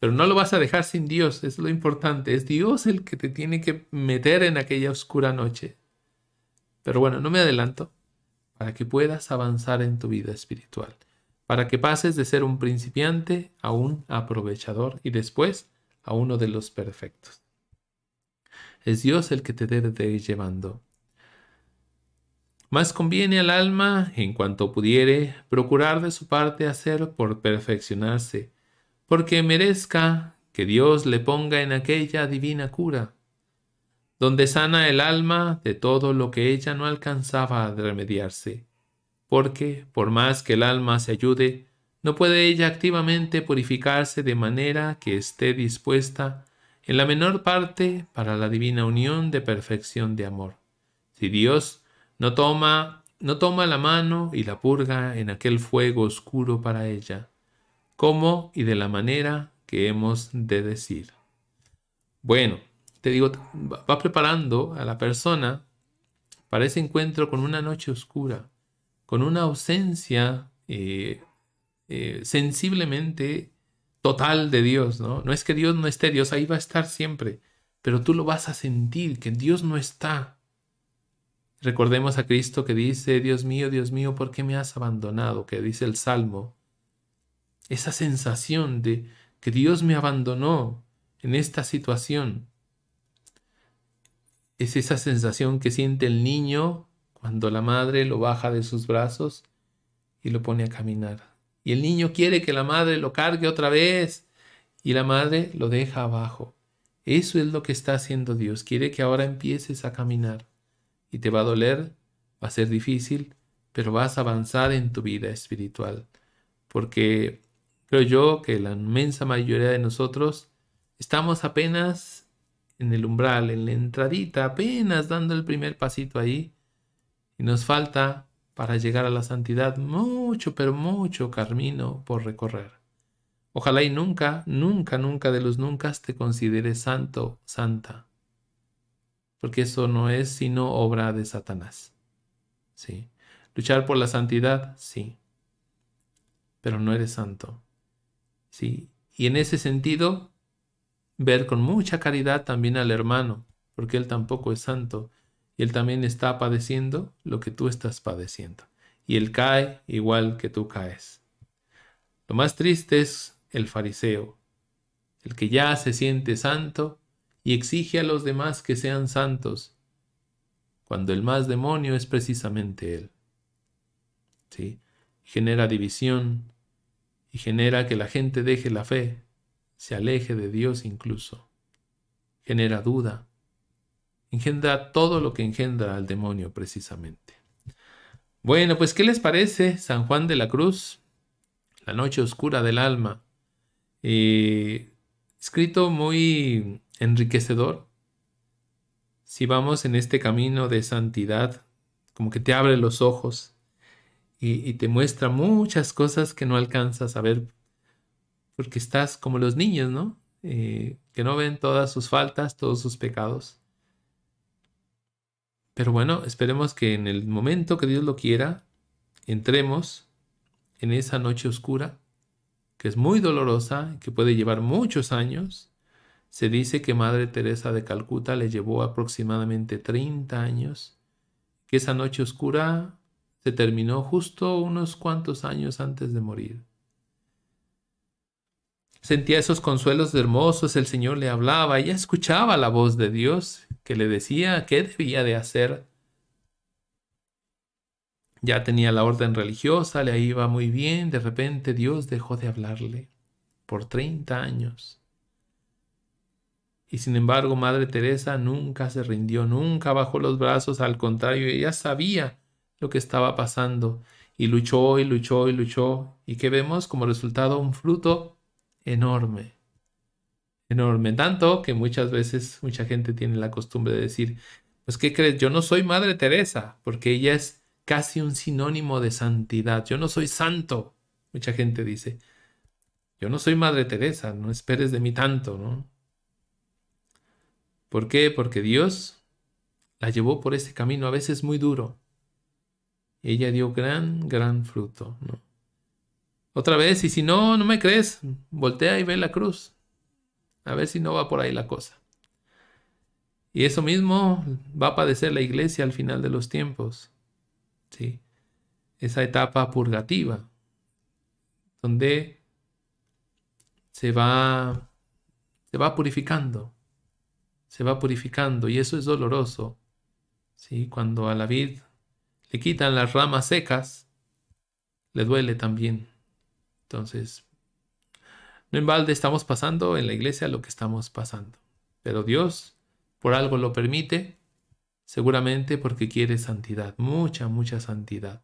Pero no lo vas a dejar sin Dios, es lo importante. Es Dios el que te tiene que meter en aquella oscura noche. Pero bueno, no me adelanto para que puedas avanzar en tu vida espiritual, para que pases de ser un principiante a un aprovechador y después a uno de los perfectos. Es Dios el que te debe llevando. Más conviene al alma, en cuanto pudiere, procurar de su parte hacer por perfeccionarse, porque merezca que Dios le ponga en aquella divina cura, donde sana el alma de todo lo que ella no alcanzaba a remediarse, porque, por más que el alma se ayude, no puede ella activamente purificarse de manera que esté dispuesta en la menor parte para la divina unión de perfección de amor. Si Dios no toma, no toma la mano y la purga en aquel fuego oscuro para ella, como y de la manera que hemos de decir. Bueno, te digo, va preparando a la persona para ese encuentro con una noche oscura, con una ausencia eh, eh, sensiblemente total de Dios, ¿no? No es que Dios no esté, Dios ahí va a estar siempre, pero tú lo vas a sentir, que Dios no está. Recordemos a Cristo que dice, Dios mío, Dios mío, ¿por qué me has abandonado? Que dice el Salmo. Esa sensación de que Dios me abandonó en esta situación, es esa sensación que siente el niño cuando la madre lo baja de sus brazos y lo pone a caminar. Y el niño quiere que la madre lo cargue otra vez y la madre lo deja abajo. Eso es lo que está haciendo Dios. Quiere que ahora empieces a caminar. Y te va a doler, va a ser difícil, pero vas a avanzar en tu vida espiritual. Porque creo yo que la inmensa mayoría de nosotros estamos apenas en el umbral, en la entradita, apenas dando el primer pasito ahí. Y nos falta para llegar a la santidad mucho, pero mucho camino por recorrer. Ojalá y nunca, nunca, nunca de los nunca te consideres santo, santa. Porque eso no es sino obra de Satanás. Sí. Luchar por la santidad, sí. Pero no eres santo. Sí. Y en ese sentido, ver con mucha caridad también al hermano, porque él tampoco es santo, y él también está padeciendo lo que tú estás padeciendo, y él cae igual que tú caes. Lo más triste es el fariseo, el que ya se siente santo y exige a los demás que sean santos, cuando el más demonio es precisamente él. ¿Sí? Genera división y genera que la gente deje la fe, se aleje de Dios incluso. Genera duda. Engendra todo lo que engendra al demonio precisamente. Bueno, pues ¿qué les parece San Juan de la Cruz? La noche oscura del alma. Eh, escrito muy enriquecedor. Si vamos en este camino de santidad, como que te abre los ojos y, y te muestra muchas cosas que no alcanzas a ver porque estás como los niños, ¿no? Eh, que no ven todas sus faltas, todos sus pecados. Pero bueno, esperemos que en el momento que Dios lo quiera, entremos en esa noche oscura, que es muy dolorosa, que puede llevar muchos años. Se dice que Madre Teresa de Calcuta le llevó aproximadamente 30 años, que esa noche oscura se terminó justo unos cuantos años antes de morir. Sentía esos consuelos hermosos, el Señor le hablaba, ella escuchaba la voz de Dios que le decía qué debía de hacer. Ya tenía la orden religiosa, le iba muy bien, de repente Dios dejó de hablarle por 30 años. Y sin embargo, Madre Teresa nunca se rindió, nunca bajó los brazos, al contrario, ella sabía lo que estaba pasando y luchó y luchó y luchó. ¿Y qué vemos como resultado? Un fruto enorme, enorme. Tanto que muchas veces mucha gente tiene la costumbre de decir, pues ¿qué crees? Yo no soy Madre Teresa, porque ella es casi un sinónimo de santidad. Yo no soy santo, mucha gente dice. Yo no soy Madre Teresa, no esperes de mí tanto, ¿no? ¿Por qué? Porque Dios la llevó por ese camino a veces muy duro. Ella dio gran, gran fruto, ¿no? Otra vez, y si no, no me crees, voltea y ve la cruz. A ver si no va por ahí la cosa. Y eso mismo va a padecer la iglesia al final de los tiempos. ¿sí? Esa etapa purgativa, donde se va, se va purificando, se va purificando, y eso es doloroso. ¿sí? Cuando a la vid le quitan las ramas secas, le duele también. Entonces, no en balde estamos pasando en la iglesia lo que estamos pasando. Pero Dios por algo lo permite, seguramente porque quiere santidad, mucha, mucha santidad.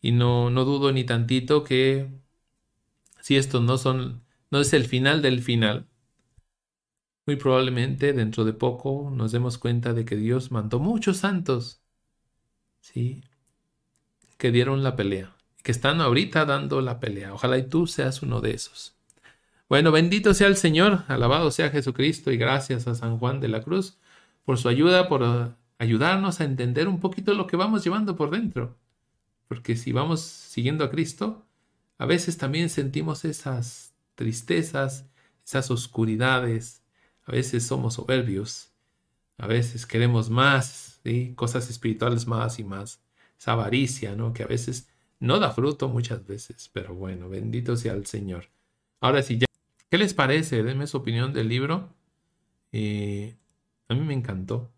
Y no, no dudo ni tantito que si esto no, son, no es el final del final, muy probablemente dentro de poco nos demos cuenta de que Dios mandó muchos santos, ¿sí? Que dieron la pelea que están ahorita dando la pelea. Ojalá y tú seas uno de esos. Bueno, bendito sea el Señor, alabado sea Jesucristo y gracias a San Juan de la Cruz por su ayuda, por eh, ayudarnos a entender un poquito lo que vamos llevando por dentro. Porque si vamos siguiendo a Cristo, a veces también sentimos esas tristezas, esas oscuridades, a veces somos soberbios, a veces queremos más, cosas espirituales más y más, esa avaricia, ¿no? Que a veces no da fruto muchas veces, pero bueno, bendito sea el Señor. Ahora sí, ya, ¿qué les parece? Denme su opinión del libro. Eh, a mí me encantó.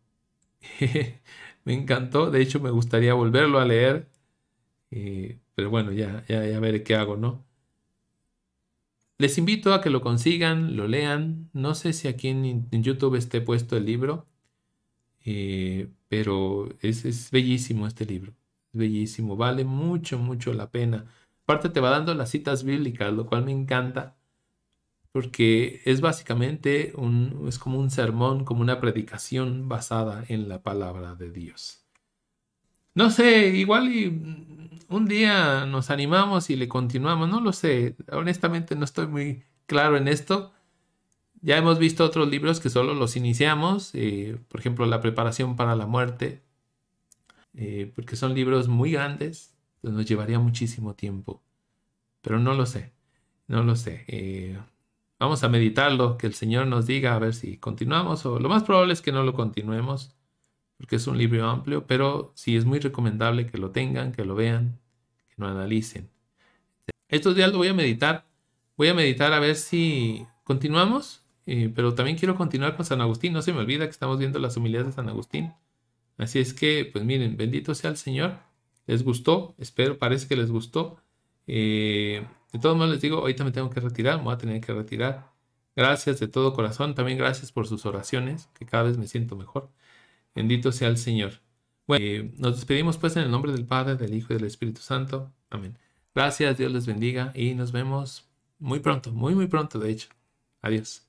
me encantó. De hecho, me gustaría volverlo a leer. Eh, pero bueno, ya, ya, ya veré qué hago, ¿no? Les invito a que lo consigan, lo lean. No sé si aquí en, YouTube esté puesto el libro, eh, pero es bellísimo este libro bellísimo, vale mucho, mucho la pena. Aparte te va dando las citas bíblicas, lo cual me encanta, porque es básicamente un, es como un sermón, como una predicación basada en la palabra de Dios. No sé, igual y mm, un día nos animamos y le continuamos, no lo sé, honestamente no estoy muy claro en esto. Ya hemos visto otros libros que solo los iniciamos, eh, por ejemplo, La preparación para la muerte, eh, porque son libros muy grandes, pues, nos llevaría muchísimo tiempo. Pero no lo sé, no lo sé. Eh, vamos a meditarlo, que el Señor nos diga a ver si continuamos o lo más probable es que no lo continuemos, porque es un libro amplio, pero sí es muy recomendable que lo tengan, que lo vean, que lo analicen. Estos días lo voy a meditar, voy a meditar a ver si continuamos, eh, pero también quiero continuar con San Agustín, no se me olvida que estamos viendo las humildades de San Agustín. Así es que, pues miren, bendito sea el Señor. Les gustó, espero, parece que les gustó. Eh, de todos modos les digo, ahorita me tengo que retirar, me voy a tener que retirar. Gracias de todo corazón, también gracias por sus oraciones, que cada vez me siento mejor. Bendito sea el Señor. Bueno, eh, nos despedimos pues en el nombre del Padre, del Hijo y del Espíritu Santo. Amén. Gracias, Dios les bendiga y nos vemos muy pronto, muy, muy pronto, de hecho. Adiós.